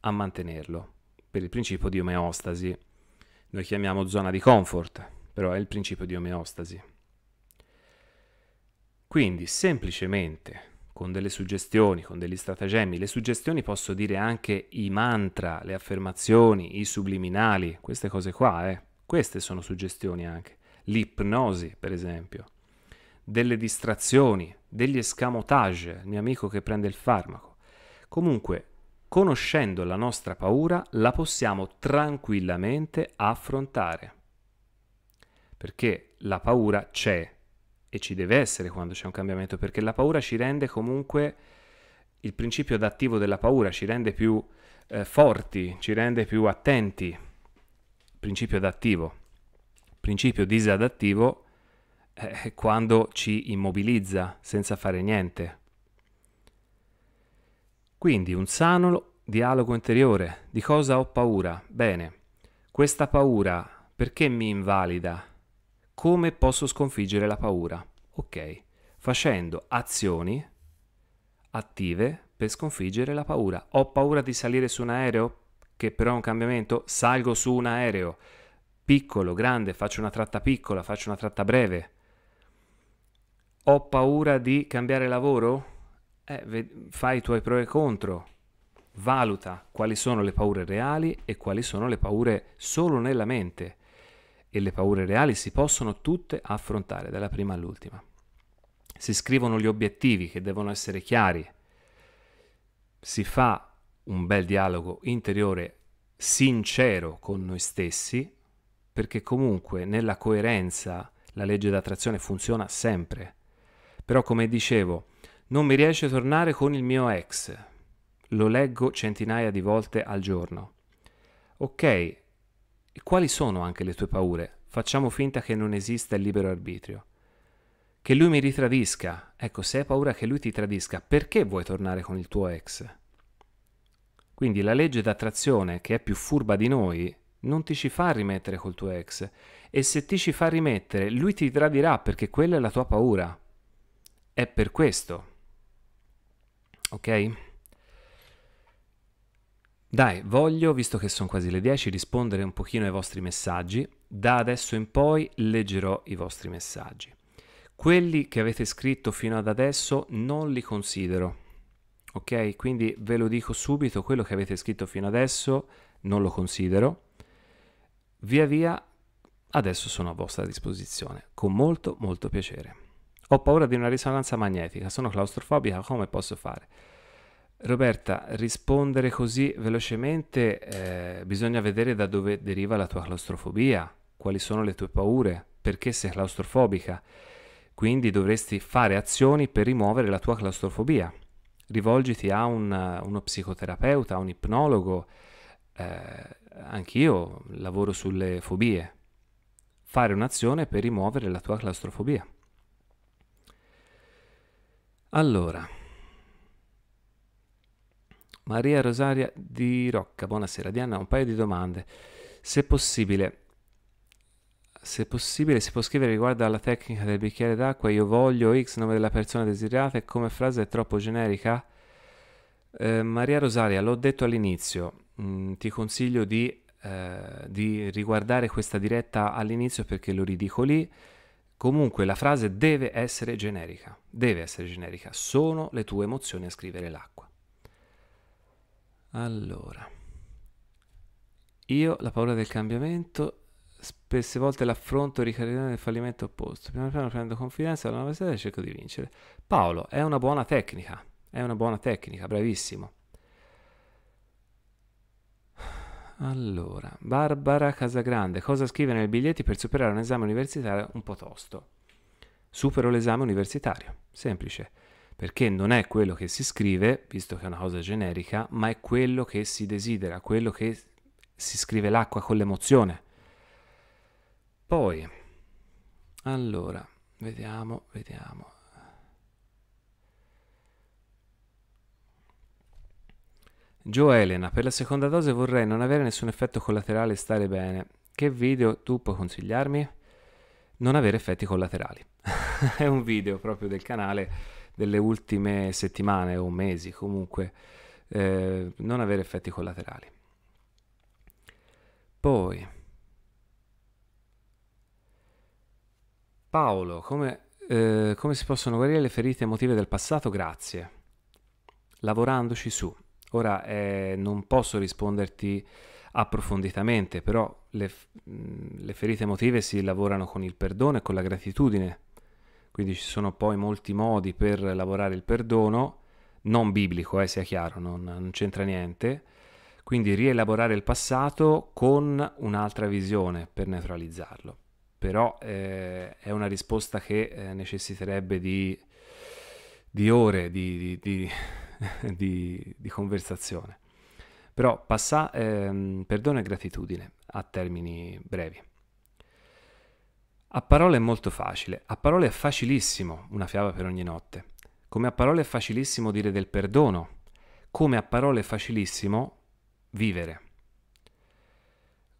a mantenerlo, per il principio di omeostasi. Noi chiamiamo zona di comfort, però è il principio di omeostasi. Quindi semplicemente con delle suggestioni, con degli stratagemmi, le suggestioni posso dire anche i mantra, le affermazioni, i subliminali, queste cose qua, eh. queste sono suggestioni anche, l'ipnosi per esempio, delle distrazioni, degli escamotage, il mio amico che prende il farmaco. Comunque, conoscendo la nostra paura, la possiamo tranquillamente affrontare, perché la paura c'è, e ci deve essere quando c'è un cambiamento, perché la paura ci rende comunque, il principio adattivo della paura ci rende più eh, forti, ci rende più attenti. Principio adattivo. Principio disadattivo eh, è quando ci immobilizza senza fare niente. Quindi un sano dialogo interiore. Di cosa ho paura? Bene, questa paura perché mi invalida? Come posso sconfiggere la paura? Ok, facendo azioni attive per sconfiggere la paura. Ho paura di salire su un aereo? Che però è un cambiamento? Salgo su un aereo piccolo, grande, faccio una tratta piccola, faccio una tratta breve. Ho paura di cambiare lavoro? Eh, fai i tuoi pro e contro, valuta quali sono le paure reali e quali sono le paure solo nella mente e le paure reali si possono tutte affrontare, dalla prima all'ultima. Si scrivono gli obiettivi che devono essere chiari, si fa un bel dialogo interiore sincero con noi stessi, perché comunque nella coerenza la legge d'attrazione funziona sempre. Però come dicevo, non mi riesce a tornare con il mio ex. Lo leggo centinaia di volte al giorno. Ok, quali sono anche le tue paure? Facciamo finta che non esista il libero arbitrio. Che lui mi ritradisca. Ecco, se hai paura che lui ti tradisca, perché vuoi tornare con il tuo ex? Quindi la legge d'attrazione, che è più furba di noi, non ti ci fa rimettere col tuo ex. E se ti ci fa rimettere, lui ti tradirà perché quella è la tua paura. È per questo. Ok? Dai, voglio, visto che sono quasi le 10, rispondere un pochino ai vostri messaggi. Da adesso in poi leggerò i vostri messaggi. Quelli che avete scritto fino ad adesso non li considero. Ok? Quindi ve lo dico subito, quello che avete scritto fino adesso non lo considero. Via via, adesso sono a vostra disposizione, con molto molto piacere. Ho paura di una risonanza magnetica, sono claustrofobica, come posso fare? Roberta, rispondere così velocemente eh, bisogna vedere da dove deriva la tua claustrofobia, quali sono le tue paure, perché sei claustrofobica. Quindi dovresti fare azioni per rimuovere la tua claustrofobia. Rivolgiti a un, uno psicoterapeuta, a un ipnologo. Eh, anch'io lavoro sulle fobie. Fare un'azione per rimuovere la tua claustrofobia. Allora. Maria Rosaria di Rocca, buonasera Diana, un paio di domande. Se possibile, se possibile si può scrivere riguardo alla tecnica del bicchiere d'acqua, io voglio X nome della persona desiderata e come frase è troppo generica? Eh, Maria Rosaria, l'ho detto all'inizio, mm, ti consiglio di, eh, di riguardare questa diretta all'inizio perché lo ridico lì. Comunque la frase deve essere generica, deve essere generica, sono le tue emozioni a scrivere l'acqua. Allora, io la paura del cambiamento spesse volte l'affronto ricaricando nel fallimento opposto. Piano piano prendo confidenza dalla nuova e cerco di vincere. Paolo, è una buona tecnica, è una buona tecnica, bravissimo. Allora, Barbara Casagrande, cosa scrive nei biglietti per superare un esame universitario un po' tosto? Supero l'esame universitario, semplice perché non è quello che si scrive, visto che è una cosa generica, ma è quello che si desidera, quello che si scrive l'acqua con l'emozione. Poi, allora, vediamo, vediamo. Gioelena, per la seconda dose vorrei non avere nessun effetto collaterale e stare bene. Che video tu puoi consigliarmi? Non avere effetti collaterali. è un video proprio del canale delle ultime settimane o mesi comunque eh, non avere effetti collaterali. Poi Paolo, come, eh, come si possono guarire le ferite emotive del passato? Grazie. Lavorandoci su. Ora eh, non posso risponderti approfonditamente, però le, mm, le ferite emotive si lavorano con il perdono e con la gratitudine quindi ci sono poi molti modi per lavorare il perdono, non biblico, eh, sia chiaro, non, non c'entra niente. Quindi rielaborare il passato con un'altra visione per neutralizzarlo. Però eh, è una risposta che eh, necessiterebbe di, di ore di, di, di conversazione. Però passa, ehm, perdono e gratitudine a termini brevi. A parole è molto facile, a parole è facilissimo una fiaba per ogni notte, come a parole è facilissimo dire del perdono, come a parole è facilissimo vivere.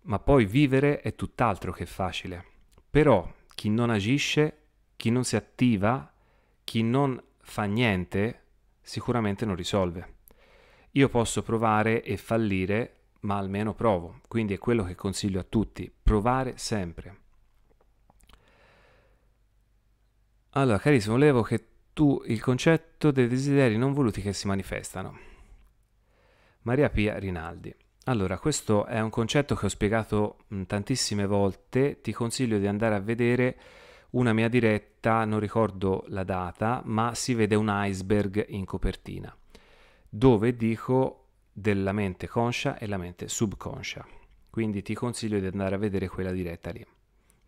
Ma poi vivere è tutt'altro che facile. Però chi non agisce, chi non si attiva, chi non fa niente, sicuramente non risolve. Io posso provare e fallire, ma almeno provo. Quindi è quello che consiglio a tutti, provare sempre. Allora, carissimo, volevo che tu il concetto dei desideri non voluti che si manifestano. Maria Pia Rinaldi. Allora, questo è un concetto che ho spiegato tantissime volte, ti consiglio di andare a vedere una mia diretta, non ricordo la data, ma si vede un iceberg in copertina, dove dico della mente conscia e la mente subconscia. Quindi ti consiglio di andare a vedere quella diretta lì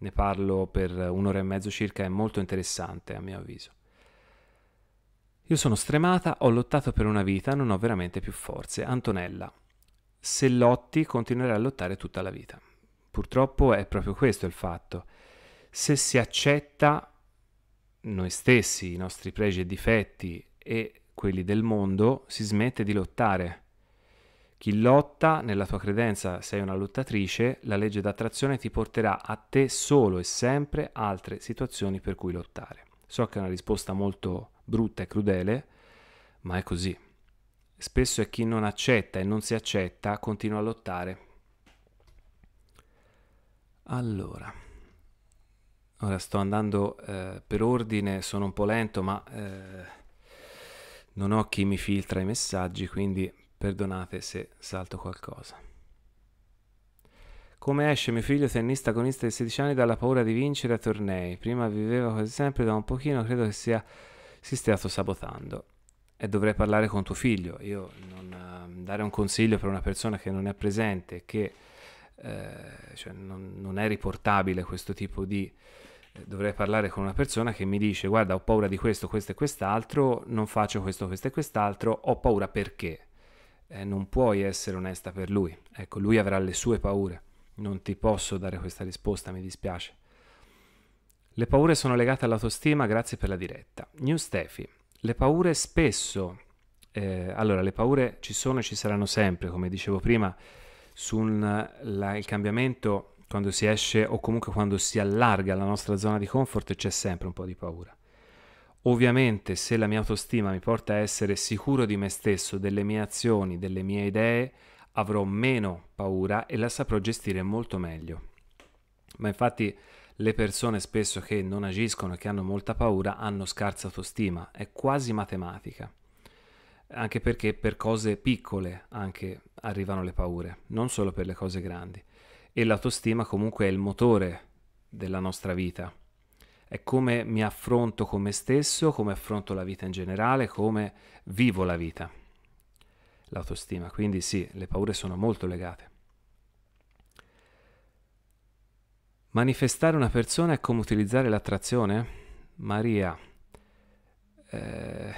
ne parlo per un'ora e mezzo circa, è molto interessante a mio avviso. Io sono stremata, ho lottato per una vita, non ho veramente più forze. Antonella, se lotti continuerai a lottare tutta la vita. Purtroppo è proprio questo il fatto. Se si accetta noi stessi, i nostri pregi e difetti e quelli del mondo, si smette di lottare chi lotta nella tua credenza sei una lottatrice, la legge d'attrazione ti porterà a te solo e sempre altre situazioni per cui lottare. So che è una risposta molto brutta e crudele, ma è così. Spesso è chi non accetta e non si accetta continua a lottare. Allora, ora sto andando eh, per ordine, sono un po' lento, ma eh, non ho chi mi filtra i messaggi, quindi Perdonate se salto qualcosa. Come esce mio figlio tennista agonista di 16 anni dalla paura di vincere a tornei? Prima viveva quasi sempre da un pochino, credo che sia, si stia sabotando. E dovrei parlare con tuo figlio. Io non, uh, dare un consiglio per una persona che non è presente, che eh, cioè non, non, è riportabile questo tipo di eh, dovrei parlare con una persona che mi dice guarda ho paura di questo, questo e quest'altro, non faccio questo, questo e quest'altro, ho paura perché eh, non puoi essere onesta per lui. Ecco, lui avrà le sue paure. Non ti posso dare questa risposta, mi dispiace. Le paure sono legate all'autostima, grazie per la diretta. New Steffi, le paure spesso, eh, allora le paure ci sono e ci saranno sempre, come dicevo prima, sul cambiamento quando si esce o comunque quando si allarga la nostra zona di comfort c'è sempre un po' di paura. Ovviamente se la mia autostima mi porta a essere sicuro di me stesso, delle mie azioni, delle mie idee, avrò meno paura e la saprò gestire molto meglio. Ma infatti le persone spesso che non agiscono e che hanno molta paura hanno scarsa autostima, è quasi matematica. Anche perché per cose piccole anche arrivano le paure, non solo per le cose grandi. E l'autostima comunque è il motore della nostra vita è come mi affronto con me stesso, come affronto la vita in generale, come vivo la vita, l'autostima. Quindi sì, le paure sono molto legate. Manifestare una persona è come utilizzare l'attrazione? Maria, eh,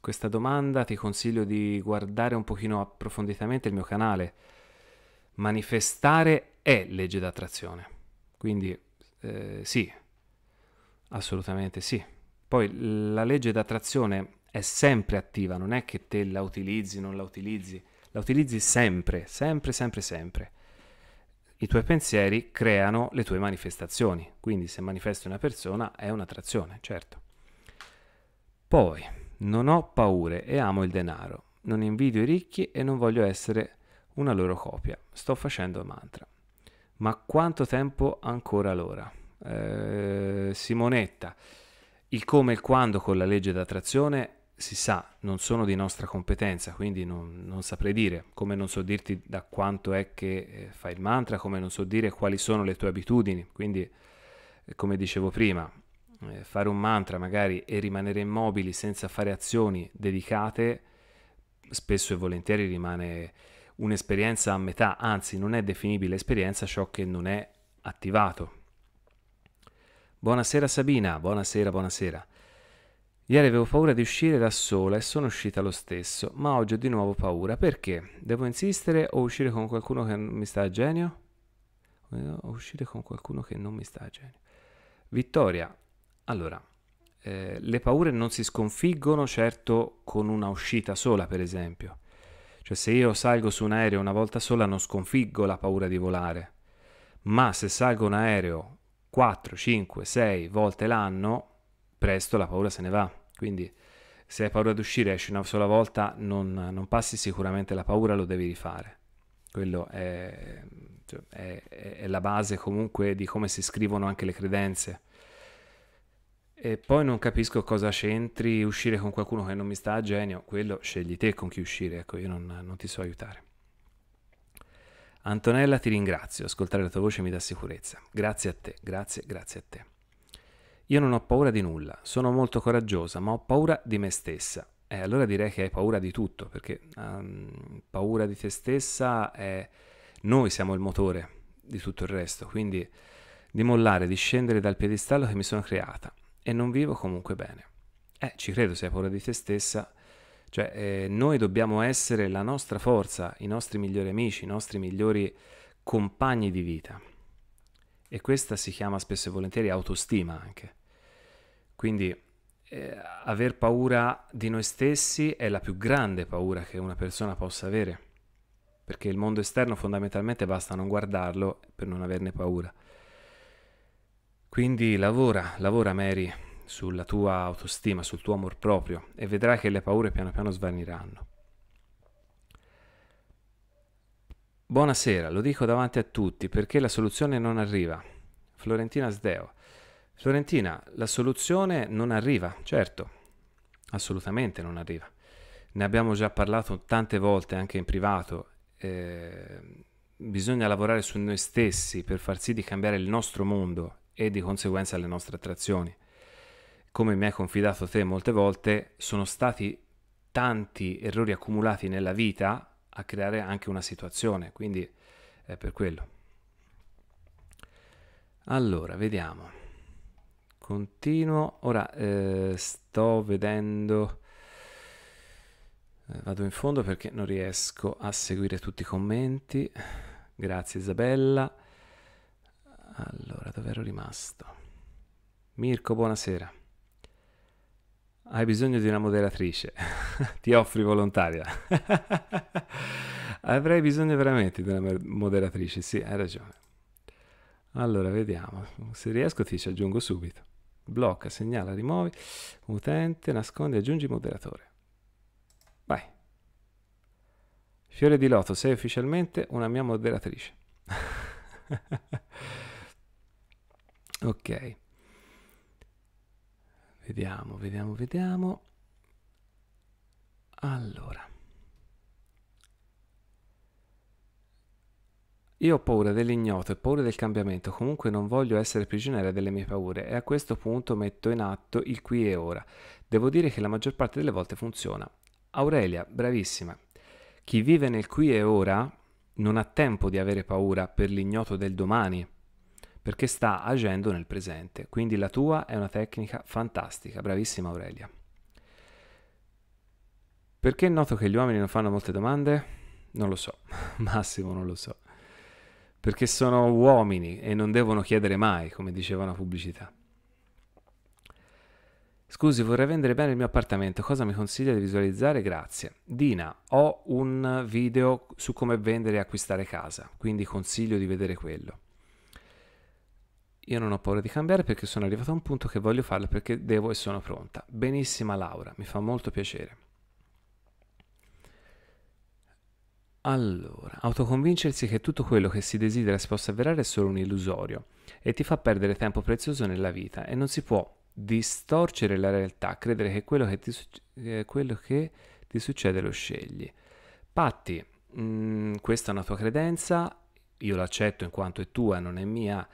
questa domanda ti consiglio di guardare un pochino approfonditamente il mio canale. Manifestare è legge d'attrazione. Quindi eh, sì, Assolutamente sì. Poi la legge d'attrazione è sempre attiva, non è che te la utilizzi, non la utilizzi, la utilizzi sempre, sempre, sempre, sempre. I tuoi pensieri creano le tue manifestazioni, quindi se manifesti una persona è un'attrazione, certo. Poi, non ho paure e amo il denaro, non invidio i ricchi e non voglio essere una loro copia, sto facendo mantra. Ma quanto tempo ancora l'ora? eh, Simonetta. Il come e il quando con la legge d'attrazione si sa, non sono di nostra competenza, quindi non, non, saprei dire, come non so dirti da quanto è che eh, fai il mantra, come non so dire quali sono le tue abitudini, quindi eh, come dicevo prima, eh, fare un mantra magari e rimanere immobili senza fare azioni dedicate, spesso e volentieri rimane un'esperienza a metà, anzi non è definibile esperienza ciò che non è attivato, Buonasera Sabina, buonasera, buonasera. Ieri avevo paura di uscire da sola e sono uscita lo stesso, ma oggi ho di nuovo paura. Perché? Devo insistere o uscire con qualcuno che non mi sta a genio? O uscire con qualcuno che non mi sta a genio. Vittoria, allora, eh, le paure non si sconfiggono certo con una uscita sola, per esempio. Cioè se io salgo su un aereo una volta sola non sconfiggo la paura di volare, ma se salgo un aereo 4, 5, 6 volte l'anno, presto la paura se ne va. Quindi se hai paura di uscire esci una sola volta, non, non passi sicuramente la paura, lo devi rifare. Quello è, cioè, è, è la base comunque di come si scrivono anche le credenze. E poi non capisco cosa c'entri uscire con qualcuno che non mi sta a genio, quello scegli te con chi uscire, ecco, io non, non ti so aiutare. Antonella, ti ringrazio, ascoltare la tua voce mi dà sicurezza. Grazie a te, grazie, grazie a te. Io non ho paura di nulla, sono molto coraggiosa, ma ho paura di me stessa. E eh, allora direi che hai paura di tutto, perché um, paura di te stessa è... Noi siamo il motore di tutto il resto, quindi di mollare, di scendere dal piedistallo che mi sono creata e non vivo comunque bene. Eh, ci credo, se hai paura di te stessa cioè, eh, noi dobbiamo essere la nostra forza, i nostri migliori amici, i nostri migliori compagni di vita. E questa si chiama spesso e volentieri autostima anche. Quindi eh, aver paura di noi stessi è la più grande paura che una persona possa avere, perché il mondo esterno fondamentalmente basta non guardarlo per non averne paura. Quindi lavora, lavora Mary, sulla tua autostima, sul tuo amor proprio e vedrai che le paure piano piano svaniranno. Buonasera, lo dico davanti a tutti perché la soluzione non arriva. Florentina Sdeo. Florentina, la soluzione non arriva, certo, assolutamente non arriva. Ne abbiamo già parlato tante volte anche in privato. Eh, bisogna lavorare su noi stessi per far sì di cambiare il nostro mondo e di conseguenza le nostre attrazioni come mi hai confidato te molte volte, sono stati tanti errori accumulati nella vita a creare anche una situazione, quindi è per quello. Allora, vediamo. Continuo. Ora eh, sto vedendo... Eh, vado in fondo perché non riesco a seguire tutti i commenti. Grazie Isabella. Allora, dove ero rimasto? Mirko, buonasera hai bisogno di una moderatrice, ti offri volontaria. Avrei bisogno veramente di una moderatrice, sì, hai ragione. Allora, vediamo, se riesco ti ci aggiungo subito. Blocca, segnala, rimuovi, utente, nascondi, aggiungi moderatore. Vai. Fiore di loto, sei ufficialmente una mia moderatrice. ok. Ok. Vediamo, vediamo, vediamo. Allora. Io ho paura dell'ignoto e paura del cambiamento, comunque non voglio essere prigioniera delle mie paure e a questo punto metto in atto il qui e ora. Devo dire che la maggior parte delle volte funziona. Aurelia, bravissima. Chi vive nel qui e ora non ha tempo di avere paura per l'ignoto del domani, perché sta agendo nel presente. Quindi la tua è una tecnica fantastica, bravissima Aurelia. Perché noto che gli uomini non fanno molte domande? Non lo so, Massimo non lo so. Perché sono uomini e non devono chiedere mai, come diceva una pubblicità. Scusi, vorrei vendere bene il mio appartamento, cosa mi consiglia di visualizzare? Grazie. Dina, ho un video su come vendere e acquistare casa, quindi consiglio di vedere quello io non ho paura di cambiare perché sono arrivato a un punto che voglio farlo perché devo e sono pronta. Benissima Laura, mi fa molto piacere. Allora, autoconvincersi che tutto quello che si desidera si possa avverare è solo un illusorio e ti fa perdere tempo prezioso nella vita e non si può distorcere la realtà, credere che quello che ti, eh, quello che ti succede lo scegli. Patti, mm, questa è una tua credenza, io l'accetto in quanto è tua, non è mia,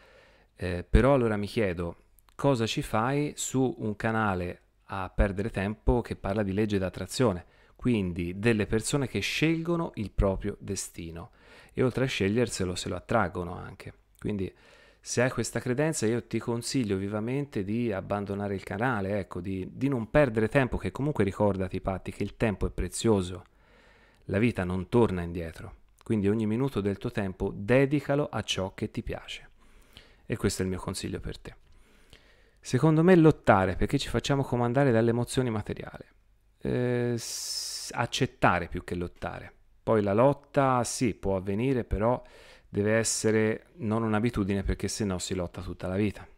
eh, però allora mi chiedo cosa ci fai su un canale a perdere tempo che parla di legge d'attrazione, quindi delle persone che scelgono il proprio destino e oltre a sceglierselo se lo attraggono anche. Quindi se hai questa credenza io ti consiglio vivamente di abbandonare il canale, ecco, di, di non perdere tempo, che comunque ricordati Patti che il tempo è prezioso, la vita non torna indietro, quindi ogni minuto del tuo tempo dedicalo a ciò che ti piace. E questo è il mio consiglio per te. Secondo me lottare perché ci facciamo comandare dalle emozioni materiali. Eh, accettare più che lottare. Poi la lotta sì, può avvenire, però deve essere non un'abitudine perché sennò si lotta tutta la vita.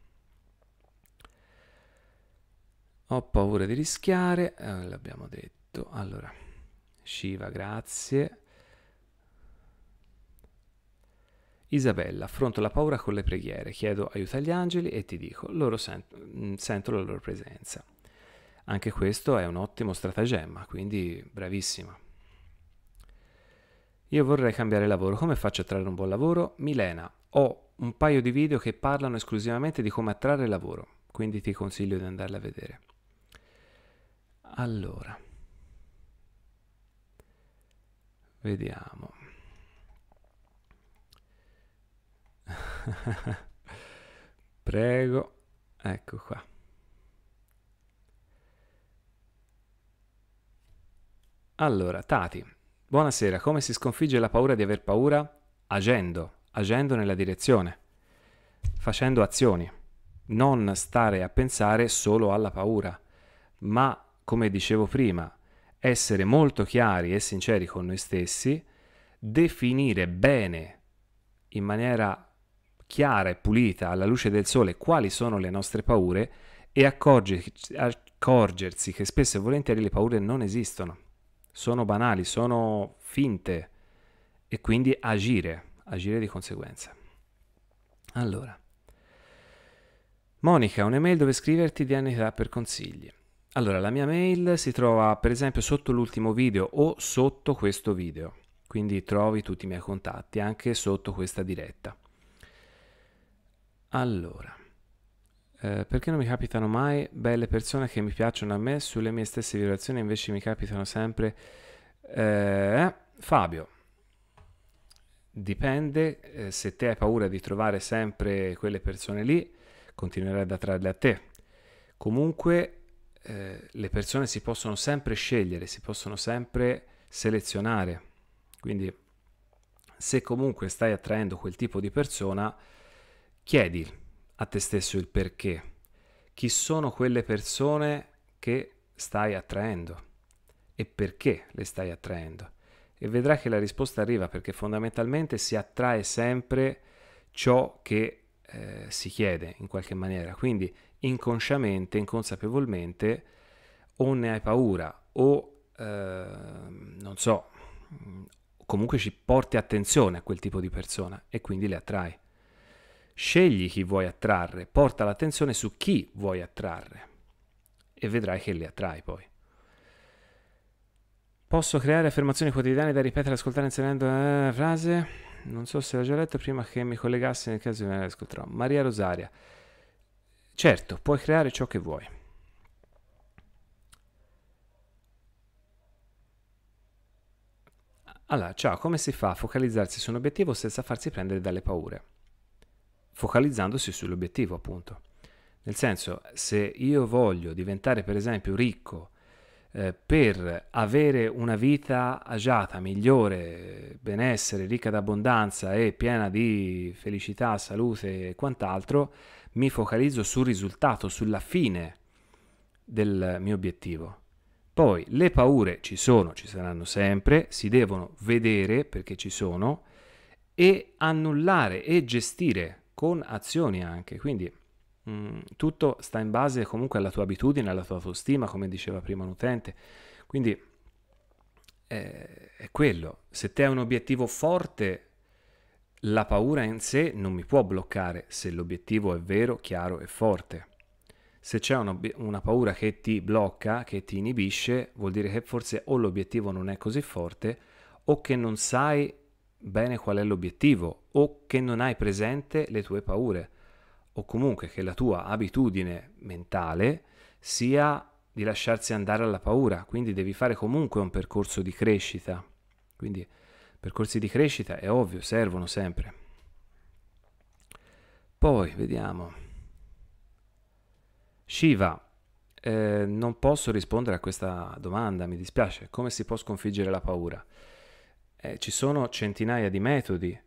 Ho paura di rischiare, eh, l'abbiamo detto. Allora, Shiva, grazie. Isabella, affronto la paura con le preghiere, chiedo aiuto agli angeli e ti dico, loro sent- mm, sento la loro presenza. Anche questo è un ottimo stratagemma, quindi bravissima. Io vorrei cambiare lavoro, come faccio a trarre un buon lavoro? Milena, ho un paio di video che parlano esclusivamente di come attrarre lavoro, quindi ti consiglio di andarla a vedere. Allora, vediamo. Prego, ecco qua. Allora, Tati, buonasera, come si sconfigge la paura di aver paura? Agendo, agendo nella direzione, facendo azioni, non stare a pensare solo alla paura, ma, come dicevo prima, essere molto chiari e sinceri con noi stessi, definire bene, in maniera chiara e pulita alla luce del sole quali sono le nostre paure e accorgersi, accorgersi che spesso e volentieri le paure non esistono, sono banali, sono finte e quindi agire, agire di conseguenza. Allora, Monica, un'email dove scriverti di anità per consigli. Allora, la mia mail si trova per esempio sotto l'ultimo video o sotto questo video, quindi trovi tutti i miei contatti anche sotto questa diretta. Allora, eh, perché non mi capitano mai belle persone che mi piacciono a me sulle mie stesse violazioni, invece mi capitano sempre... Eh, Fabio, dipende, eh, se te hai paura di trovare sempre quelle persone lì, continuerai ad attrarle a te. Comunque eh, le persone si possono sempre scegliere, si possono sempre selezionare. Quindi se comunque stai attraendo quel tipo di persona, Chiedi a te stesso il perché. Chi sono quelle persone che stai attraendo e perché le stai attraendo? E vedrai che la risposta arriva perché fondamentalmente si attrae sempre ciò che eh, si chiede in qualche maniera. Quindi inconsciamente, inconsapevolmente, o ne hai paura o eh, non so, comunque ci porti attenzione a quel tipo di persona e quindi le attrai. Scegli chi vuoi attrarre, porta l'attenzione su chi vuoi attrarre e vedrai che li attrai poi. Posso creare affermazioni quotidiane da ripetere e ascoltare inserendo la eh, frase? Non so se l'ho già letto prima che mi collegassi nel caso di venire ascolterò. Maria Rosaria. Certo, puoi creare ciò che vuoi. Allora, ciao, come si fa a focalizzarsi su un obiettivo senza farsi prendere dalle paure? focalizzandosi sull'obiettivo appunto. Nel senso, se io voglio diventare per esempio ricco eh, per avere una vita agiata, migliore, benessere, ricca d'abbondanza e piena di felicità, salute e quant'altro, mi focalizzo sul risultato, sulla fine del mio obiettivo. Poi le paure ci sono, ci saranno sempre, si devono vedere perché ci sono e annullare e gestire con azioni anche. Quindi mh, mm, tutto sta in base comunque alla tua abitudine, alla tua autostima, come diceva prima l'utente. Quindi eh, è quello. Se te hai un obiettivo forte, la paura in sé non mi può bloccare se l'obiettivo è vero, chiaro e forte. Se c'è un una paura che ti blocca, che ti inibisce, vuol dire che forse o l'obiettivo non è così forte o che non sai bene qual è l'obiettivo o che non hai presente le tue paure o comunque che la tua abitudine mentale sia di lasciarsi andare alla paura, quindi devi fare comunque un percorso di crescita. Quindi percorsi di crescita è ovvio, servono sempre. Poi vediamo. Shiva, eh, non posso rispondere a questa domanda, mi dispiace. Come si può sconfiggere la paura? eh, ci sono centinaia di metodi,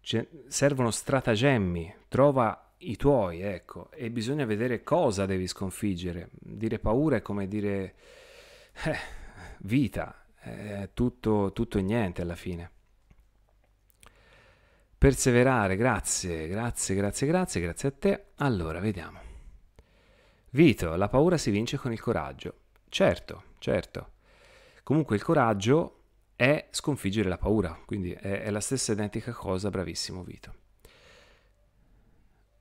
ce- servono stratagemmi, trova i tuoi, ecco, e bisogna vedere cosa devi sconfiggere. Dire paura è come dire eh, vita, eh, tutto, tutto e niente alla fine. Perseverare, grazie, grazie, grazie, grazie, grazie a te. Allora, vediamo. Vito, la paura si vince con il coraggio. Certo, certo. Comunque il coraggio è sconfiggere la paura, quindi è, è la stessa identica cosa, bravissimo Vito.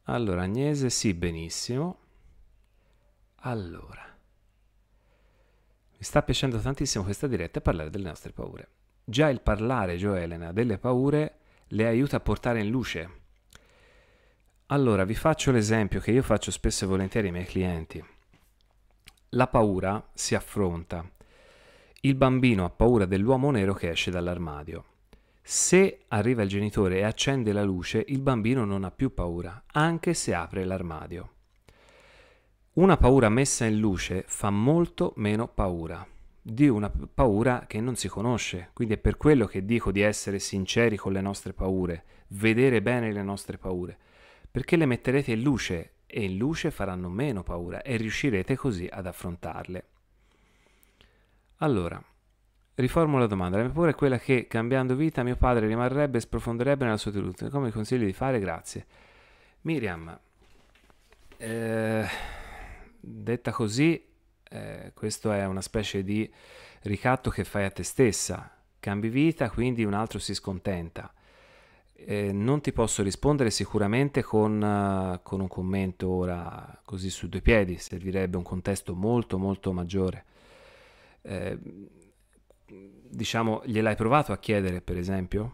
Allora, Agnese, sì, benissimo. Allora, mi sta piacendo tantissimo questa diretta e parlare delle nostre paure. Già il parlare, Joelena, delle paure le aiuta a portare in luce. Allora, vi faccio l'esempio che io faccio spesso e volentieri ai miei clienti. La paura si affronta il bambino ha paura dell'uomo nero che esce dall'armadio. Se arriva il genitore e accende la luce, il bambino non ha più paura, anche se apre l'armadio. Una paura messa in luce fa molto meno paura di una paura che non si conosce. Quindi è per quello che dico di essere sinceri con le nostre paure, vedere bene le nostre paure, perché le metterete in luce e in luce faranno meno paura e riuscirete così ad affrontarle. Allora, riformulo la domanda. La mia paura è quella che, cambiando vita, mio padre rimarrebbe e sprofonderebbe nella sua tenuta. Come consigli di fare? Grazie. Miriam, eh, detta così, eh, questo è una specie di ricatto che fai a te stessa. Cambi vita, quindi un altro si scontenta. Eh, non ti posso rispondere sicuramente con, uh, con, un commento ora così su due piedi, servirebbe un contesto molto molto maggiore eh, diciamo, gliel'hai provato a chiedere, per esempio?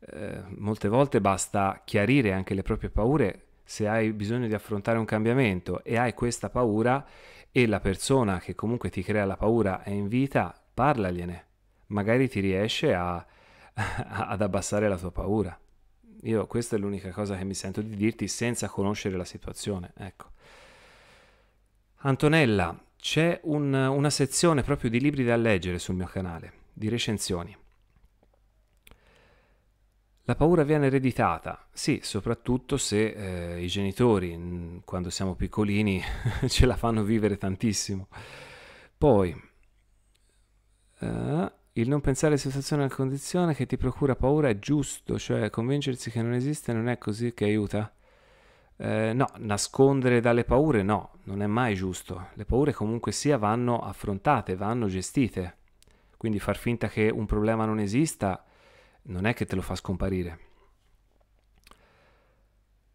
Eh, molte volte basta chiarire anche le proprie paure se hai bisogno di affrontare un cambiamento e hai questa paura e la persona che comunque ti crea la paura è in vita, parlagliene. Magari ti riesce a, ad abbassare la tua paura. Io questa è l'unica cosa che mi sento di dirti senza conoscere la situazione, ecco. Antonella, c'è un, una sezione proprio di libri da leggere sul mio canale, di recensioni. La paura viene ereditata, sì, soprattutto se eh, i genitori, quando siamo piccolini, ce la fanno vivere tantissimo. Poi, eh, il non pensare alla situazione o alla condizione che ti procura paura è giusto, cioè convincersi che non esiste non è così che aiuta? no, nascondere dalle paure no, non è mai giusto. Le paure comunque sia vanno affrontate, vanno gestite. Quindi far finta che un problema non esista non è che te lo fa scomparire.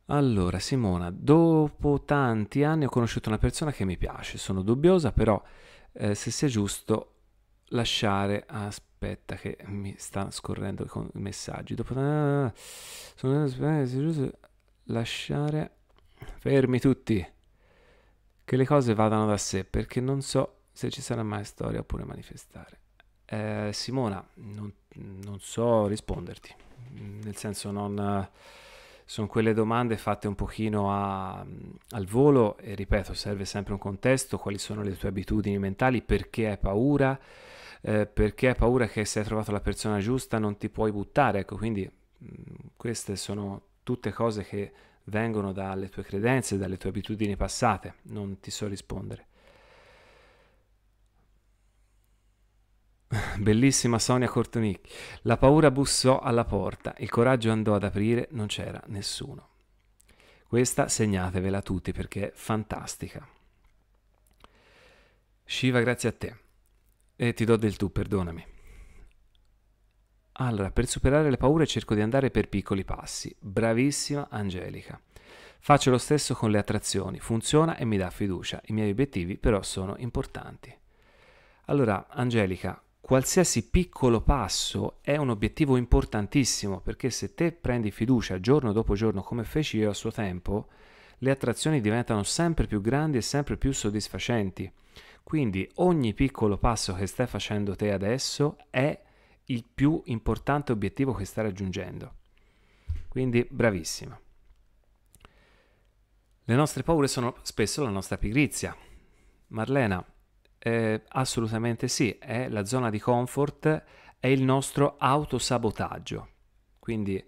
Allora, Simona, dopo tanti anni ho conosciuto una persona che mi piace, sono dubbiosa, però eh, se sia giusto lasciare... Aspetta che mi sta scorrendo i messaggi. Dopo... Ah, sono lasciare fermi tutti che le cose vadano da sé perché non so se ci sarà mai storia oppure manifestare eh, Simona non, non, so risponderti nel senso non sono quelle domande fatte un pochino a, al volo e ripeto serve sempre un contesto quali sono le tue abitudini mentali perché hai paura eh, perché hai paura che se hai trovato la persona giusta non ti puoi buttare ecco quindi mh, queste sono tutte cose che vengono dalle tue credenze, dalle tue abitudini passate, non ti so rispondere. Bellissima Sonia Cortonic. La paura bussò alla porta, il coraggio andò ad aprire, non c'era nessuno. Questa segnatevela tutti perché è fantastica. Shiva, grazie a te. E ti do del tu, perdonami. Allora, per superare le paure cerco di andare per piccoli passi. Bravissima Angelica. Faccio lo stesso con le attrazioni, funziona e mi dà fiducia. I miei obiettivi però sono importanti. Allora, Angelica, qualsiasi piccolo passo è un obiettivo importantissimo perché se te prendi fiducia giorno dopo giorno come feci io a suo tempo, le attrazioni diventano sempre più grandi e sempre più soddisfacenti. Quindi ogni piccolo passo che stai facendo te adesso è importante il più importante obiettivo che sta raggiungendo. Quindi bravissima. Le nostre paure sono spesso la nostra pigrizia. Marlena, eh, assolutamente sì, è la zona di comfort, è il nostro autosabotaggio. Quindi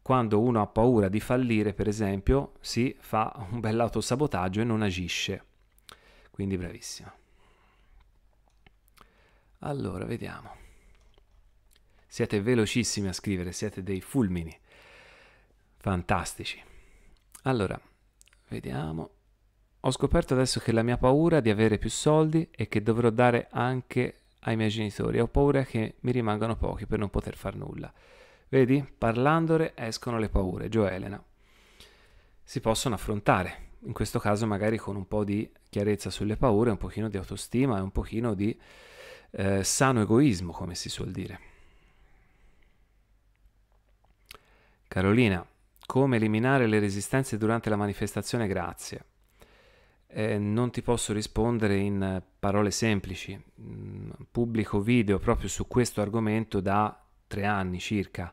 quando uno ha paura di fallire, per esempio, si fa un bel autosabotaggio e non agisce. Quindi bravissima. Allora, vediamo. Siete velocissimi a scrivere, siete dei fulmini. Fantastici. Allora, vediamo. Ho scoperto adesso che la mia paura di avere più soldi e che dovrò dare anche ai miei genitori. Ho paura che mi rimangano pochi per non poter far nulla. Vedi, parlandole escono le paure, Gioelena. Si possono affrontare, in questo caso magari con un po' di chiarezza sulle paure, un pochino di autostima e un pochino di eh, sano egoismo, come si suol dire. Carolina, come eliminare le resistenze durante la manifestazione grazie? Eh, non ti posso rispondere in parole semplici. Mm, pubblico video proprio su questo argomento da tre anni circa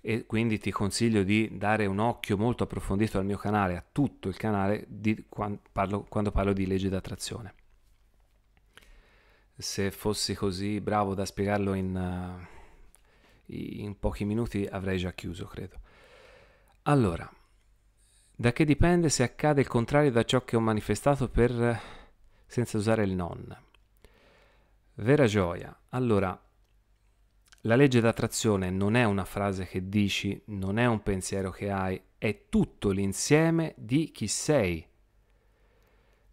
e quindi ti consiglio di dare un occhio molto approfondito al mio canale, a tutto il canale di, quando, parlo, quando parlo di legge d'attrazione. Se fossi così bravo da spiegarlo in, eh, in pochi minuti avrei già chiuso, credo. Allora, da che dipende se accade il contrario da ciò che ho manifestato per eh, senza usare il non? Vera gioia. Allora, la legge d'attrazione non è una frase che dici, non è un pensiero che hai, è tutto l'insieme di chi sei,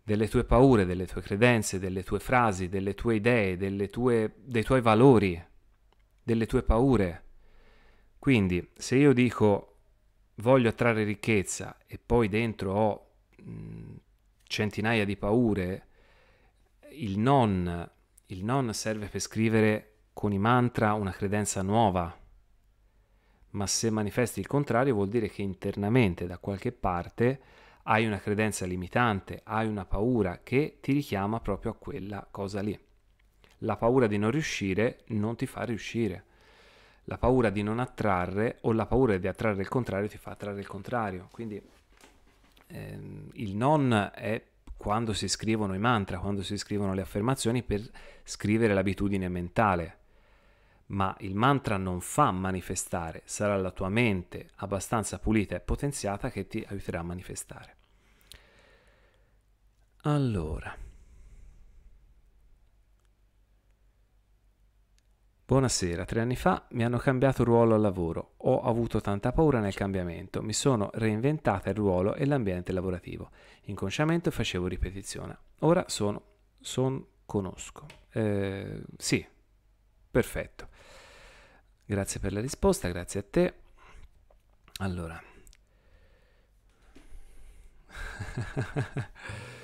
delle tue paure, delle tue credenze, delle tue frasi, delle tue idee, delle tue, dei tuoi valori, delle tue paure. Quindi, se io dico voglio attrarre ricchezza e poi dentro ho mh, centinaia di paure, il non, il non serve per scrivere con i mantra una credenza nuova, ma se manifesti il contrario vuol dire che internamente da qualche parte hai una credenza limitante, hai una paura che ti richiama proprio a quella cosa lì. La paura di non riuscire non ti fa riuscire la paura di non attrarre o la paura di attrarre il contrario ti fa attrarre il contrario. Quindi ehm, il non è quando si scrivono i mantra, quando si scrivono le affermazioni per scrivere l'abitudine mentale. Ma il mantra non fa manifestare, sarà la tua mente abbastanza pulita e potenziata che ti aiuterà a manifestare. Allora. Buonasera, tre anni fa mi hanno cambiato ruolo al lavoro, ho avuto tanta paura nel cambiamento, mi sono reinventata il ruolo e l'ambiente lavorativo, inconsciamente facevo ripetizione, ora sono, son, conosco. Eh, sì, perfetto. Grazie per la risposta, grazie a te. Allora.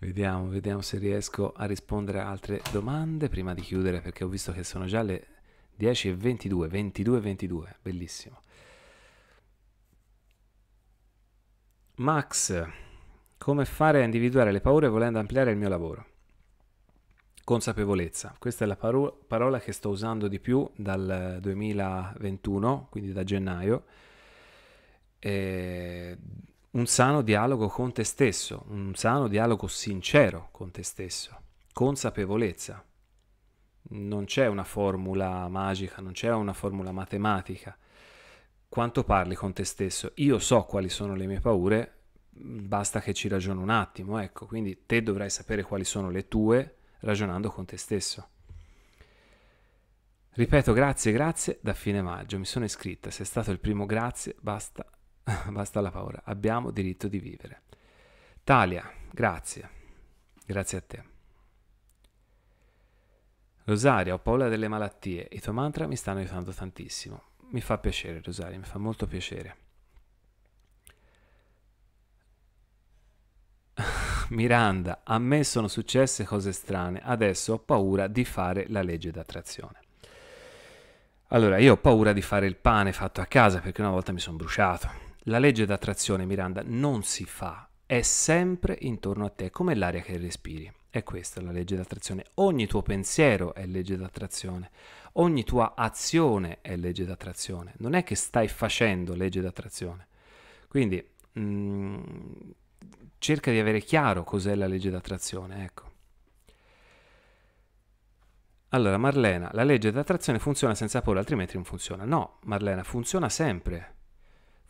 Vediamo, vediamo se riesco a rispondere a altre domande prima di chiudere perché ho visto che sono già le 10.22, e 22, bellissimo. Max, come fare a individuare le paure volendo ampliare il mio lavoro? Consapevolezza, questa è la paro- parola che sto usando di più dal 2021, quindi da gennaio. E un sano dialogo con te stesso, un sano dialogo sincero con te stesso, consapevolezza. Non c'è una formula magica, non c'è una formula matematica. Quanto parli con te stesso? Io so quali sono le mie paure, basta che ci ragiono un attimo, ecco, quindi te dovrai sapere quali sono le tue ragionando con te stesso. Ripeto, grazie, grazie da fine maggio, mi sono iscritta, sei stato il primo grazie, basta basta la paura, abbiamo diritto di vivere. Talia, grazie, grazie a te. Rosaria, ho paura delle malattie, i tuoi mantra mi stanno aiutando tantissimo. Mi fa piacere Rosaria, mi fa molto piacere. Miranda, a me sono successe cose strane, adesso ho paura di fare la legge d'attrazione. Allora, io ho paura di fare il pane fatto a casa perché una volta mi sono bruciato. La legge d'attrazione, Miranda, non si fa, è sempre intorno a te, come l'aria che respiri. È questa la legge d'attrazione. Ogni tuo pensiero è legge d'attrazione. Ogni tua azione è legge d'attrazione. Non è che stai facendo legge d'attrazione. Quindi mh, mm, cerca di avere chiaro cos'è la legge d'attrazione, ecco. Allora, Marlena, la legge d'attrazione funziona senza paura, altrimenti non funziona. No, Marlena, funziona sempre.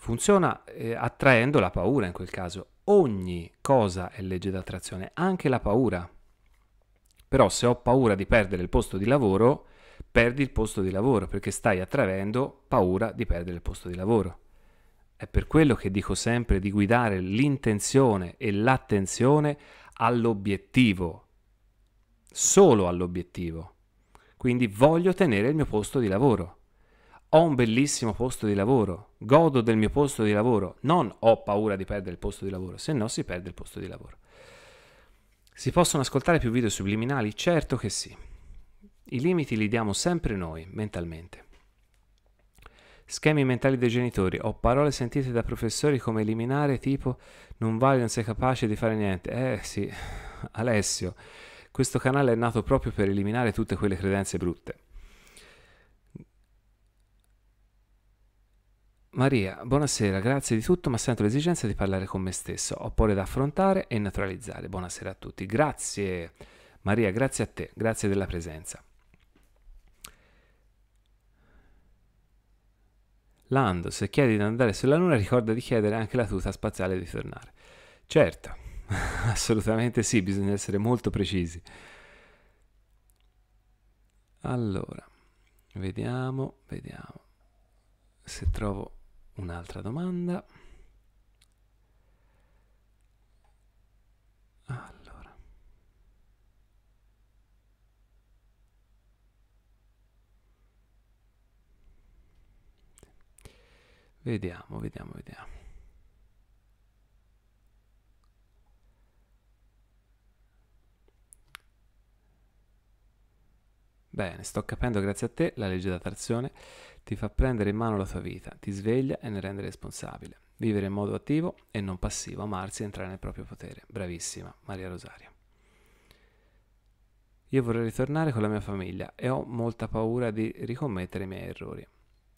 Funziona eh, attraendo la paura in quel caso. Ogni cosa è legge d'attrazione, anche la paura. Però se ho paura di perdere il posto di lavoro, perdi il posto di lavoro perché stai attraendo paura di perdere il posto di lavoro. È per quello che dico sempre di guidare l'intenzione e l'attenzione all'obiettivo, solo all'obiettivo. Quindi voglio tenere il mio posto di lavoro ho un bellissimo posto di lavoro, godo del mio posto di lavoro, non ho paura di perdere il posto di lavoro, se no si perde il posto di lavoro. Si possono ascoltare più video subliminali? Certo che sì. I limiti li diamo sempre noi, mentalmente. Schemi mentali dei genitori o parole sentite da professori come eliminare tipo non vale, non sei capace di fare niente. Eh sì, Alessio, questo canale è nato proprio per eliminare tutte quelle credenze brutte. Maria, buonasera, grazie di tutto, ma sento l'esigenza di parlare con me stesso. Ho paure da affrontare e naturalizzare. Buonasera a tutti. Grazie Maria, grazie a te, grazie della presenza. Lando, se chiedi di andare sulla Luna, ricorda di chiedere anche la tuta spaziale di tornare. Certo, assolutamente sì, bisogna essere molto precisi. Allora, vediamo, vediamo se trovo un'altra domanda. Allora. Vediamo, vediamo, vediamo. Bene, sto capendo grazie a te la legge d'attrazione ti fa prendere in mano la tua vita, ti sveglia e ne rende responsabile. Vivere in modo attivo e non passivo, amarsi e entrare nel proprio potere. Bravissima, Maria Rosaria. Io vorrei ritornare con la mia famiglia e ho molta paura di ricommettere i miei errori.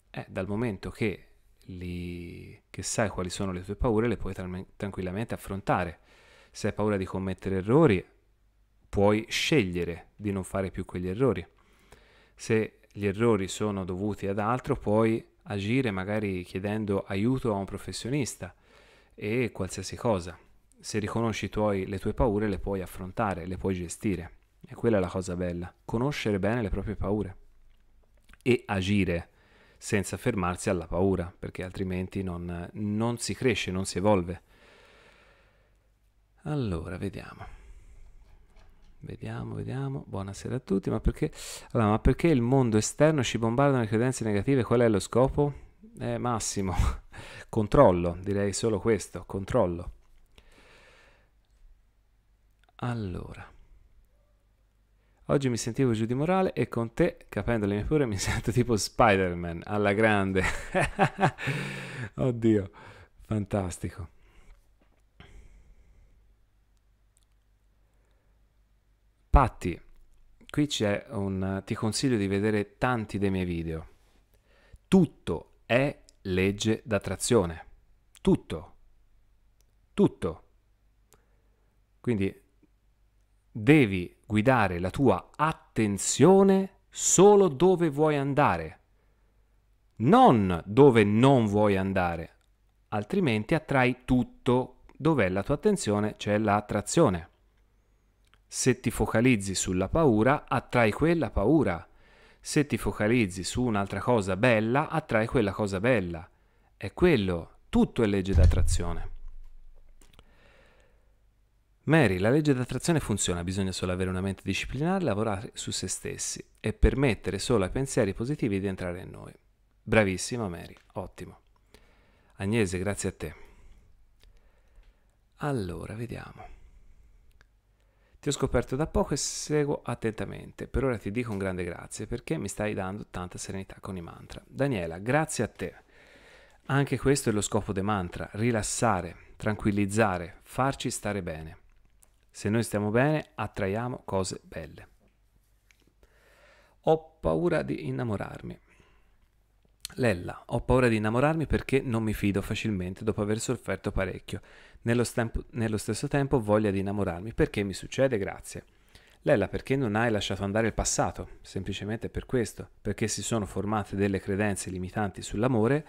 Eh, dal momento che, li... che sai quali sono le tue paure, le puoi tranquillamente affrontare. Se hai paura di commettere errori, puoi scegliere di non fare più quegli errori. Se gli errori sono dovuti ad altro, puoi agire magari chiedendo aiuto a un professionista e qualsiasi cosa. Se riconosci tuoi, le tue paure le puoi affrontare, le puoi gestire. E quella è la cosa bella, conoscere bene le proprie paure e agire senza fermarsi alla paura, perché altrimenti non, non si cresce, non si evolve. Allora, vediamo. Vediamo, vediamo. Buonasera a tutti. Ma perché, allora, ma perché il mondo esterno ci bombarda le credenze negative? Qual è lo scopo? Eh, Massimo, controllo, direi solo questo, controllo. Allora, oggi mi sentivo giù di morale e con te, capendo le mie pure, mi sento tipo Spider-Man alla grande. Oddio, fantastico. Patti, qui c'è un... ti consiglio di vedere tanti dei miei video. Tutto è legge d'attrazione. Tutto. Tutto. Quindi devi guidare la tua attenzione solo dove vuoi andare, non dove non vuoi andare, altrimenti attrai tutto. Dov'è la tua attenzione c'è l'attrazione. Se ti focalizzi sulla paura, attrai quella paura. Se ti focalizzi su un'altra cosa bella, attrai quella cosa bella. È quello, tutto è legge d'attrazione. Mary, la legge d'attrazione funziona, bisogna solo avere una mente disciplinare, lavorare su se stessi e permettere solo ai pensieri positivi di entrare in noi. Bravissima Mary, ottimo. Agnese, grazie a te. Allora, vediamo. Ti ho scoperto da poco e seguo attentamente. Per ora ti dico un grande grazie perché mi stai dando tanta serenità con i mantra. Daniela, grazie a te. Anche questo è lo scopo dei mantra, rilassare, tranquillizzare, farci stare bene. Se noi stiamo bene, attraiamo cose belle. Ho paura di innamorarmi. Lella, ho paura di innamorarmi perché non mi fido facilmente dopo aver sofferto parecchio nello, stampo, nello stesso tempo voglia di innamorarmi perché mi succede grazie. Lella, perché non hai lasciato andare il passato? Semplicemente per questo, perché si sono formate delle credenze limitanti sull'amore,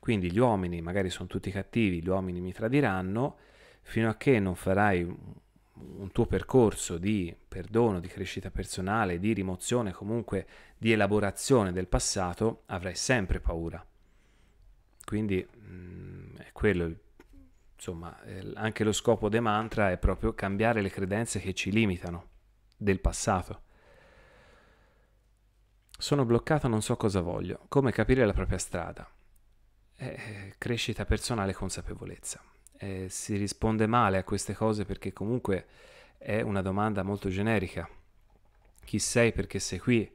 quindi gli uomini magari sono tutti cattivi, gli uomini mi tradiranno, fino a che non farai un tuo percorso di perdono, di crescita personale, di rimozione, comunque di elaborazione del passato, avrai sempre paura. Quindi mh, mm, è quello il insomma, eh, anche lo scopo dei mantra è proprio cambiare le credenze che ci limitano del passato. Sono bloccato, non so cosa voglio, come capire la propria strada. Eh, crescita personale e consapevolezza. Eh, si risponde male a queste cose perché comunque è una domanda molto generica. Chi sei, perché sei qui,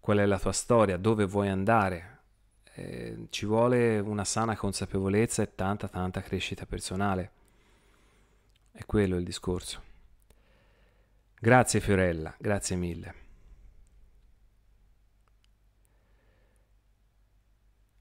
qual è la tua storia, dove vuoi andare, eh, ci vuole una sana consapevolezza e tanta tanta crescita personale. È quello il discorso. Grazie Fiorella, grazie mille.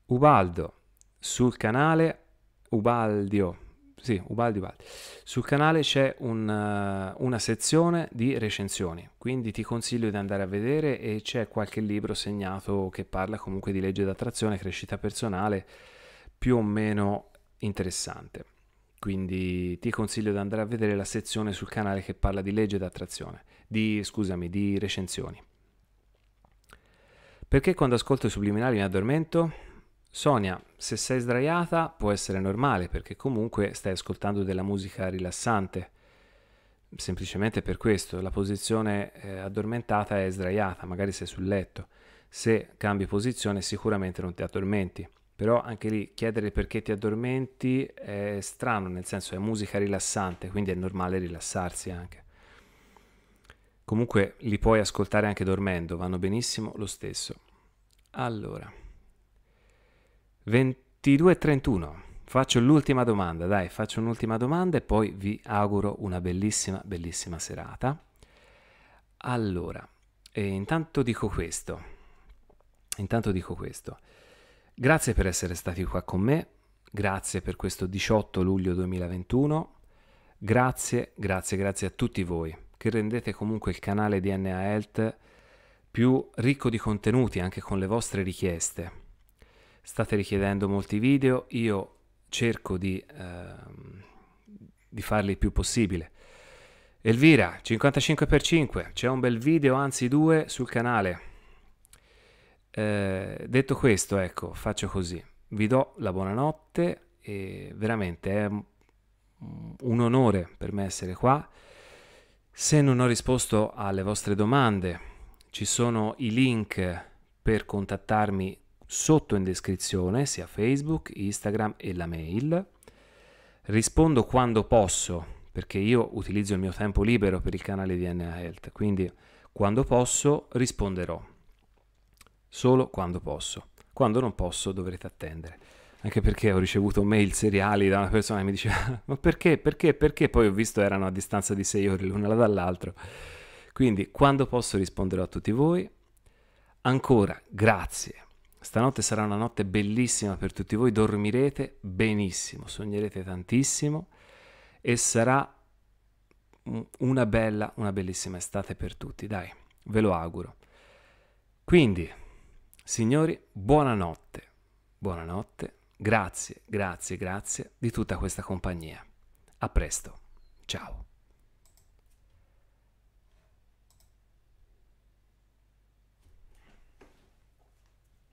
Ubaldo, sul canale Ubaldio, sì, Ubaldi Ubaldi. Sul canale c'è un, eh, una sezione di recensioni, quindi ti consiglio di andare a vedere e c'è qualche libro segnato che parla comunque di legge d'attrazione, crescita personale, più o meno interessante. Quindi ti consiglio di andare a vedere la sezione sul canale che parla di legge d'attrazione, di, scusami, di recensioni. Perché quando ascolto i subliminali mi addormento? Sonia, se sei sdraiata può essere normale perché comunque stai ascoltando della musica rilassante. Semplicemente per questo, la posizione eh, addormentata è sdraiata, magari sei sul letto. Se cambi posizione sicuramente non ti addormenti. Però anche lì chiedere perché ti addormenti è strano, nel senso è musica rilassante, quindi è normale rilassarsi anche. Comunque li puoi ascoltare anche dormendo, vanno benissimo lo stesso. Allora. 22.31. Faccio l'ultima domanda, dai, faccio un'ultima domanda e poi vi auguro una bellissima, bellissima serata. Allora, intanto dico questo. Intanto dico questo. Grazie per essere stati qua con me, grazie per questo 18 luglio 2021, grazie, grazie, grazie a tutti voi che rendete comunque il canale DNA Health più ricco di contenuti anche con le vostre richieste state richiedendo molti video, io cerco di, ehm, di farli il più possibile. Elvira, 55x5, c'è un bel video, anzi due, sul canale. Eh, detto questo, ecco, faccio così. Vi do la buonanotte e veramente è un onore per me essere qua. Se non ho risposto alle vostre domande, ci sono i link per contattarmi sotto in descrizione sia Facebook, Instagram e la mail. Rispondo quando posso perché io utilizzo il mio tempo libero per il canale DNA Health, quindi quando posso risponderò, solo quando posso, quando non posso dovrete attendere, anche perché ho ricevuto mail seriali da una persona che mi diceva ma perché, perché, perché, poi ho visto erano a distanza di sei ore l'una dall'altra, quindi quando posso risponderò a tutti voi, ancora grazie Stanotte sarà una notte bellissima per tutti voi, dormirete benissimo, sognerete tantissimo e sarà una bella, una bellissima estate per tutti, dai, ve lo auguro. Quindi, signori, buonanotte, buonanotte, grazie, grazie, grazie di tutta questa compagnia. A presto, ciao.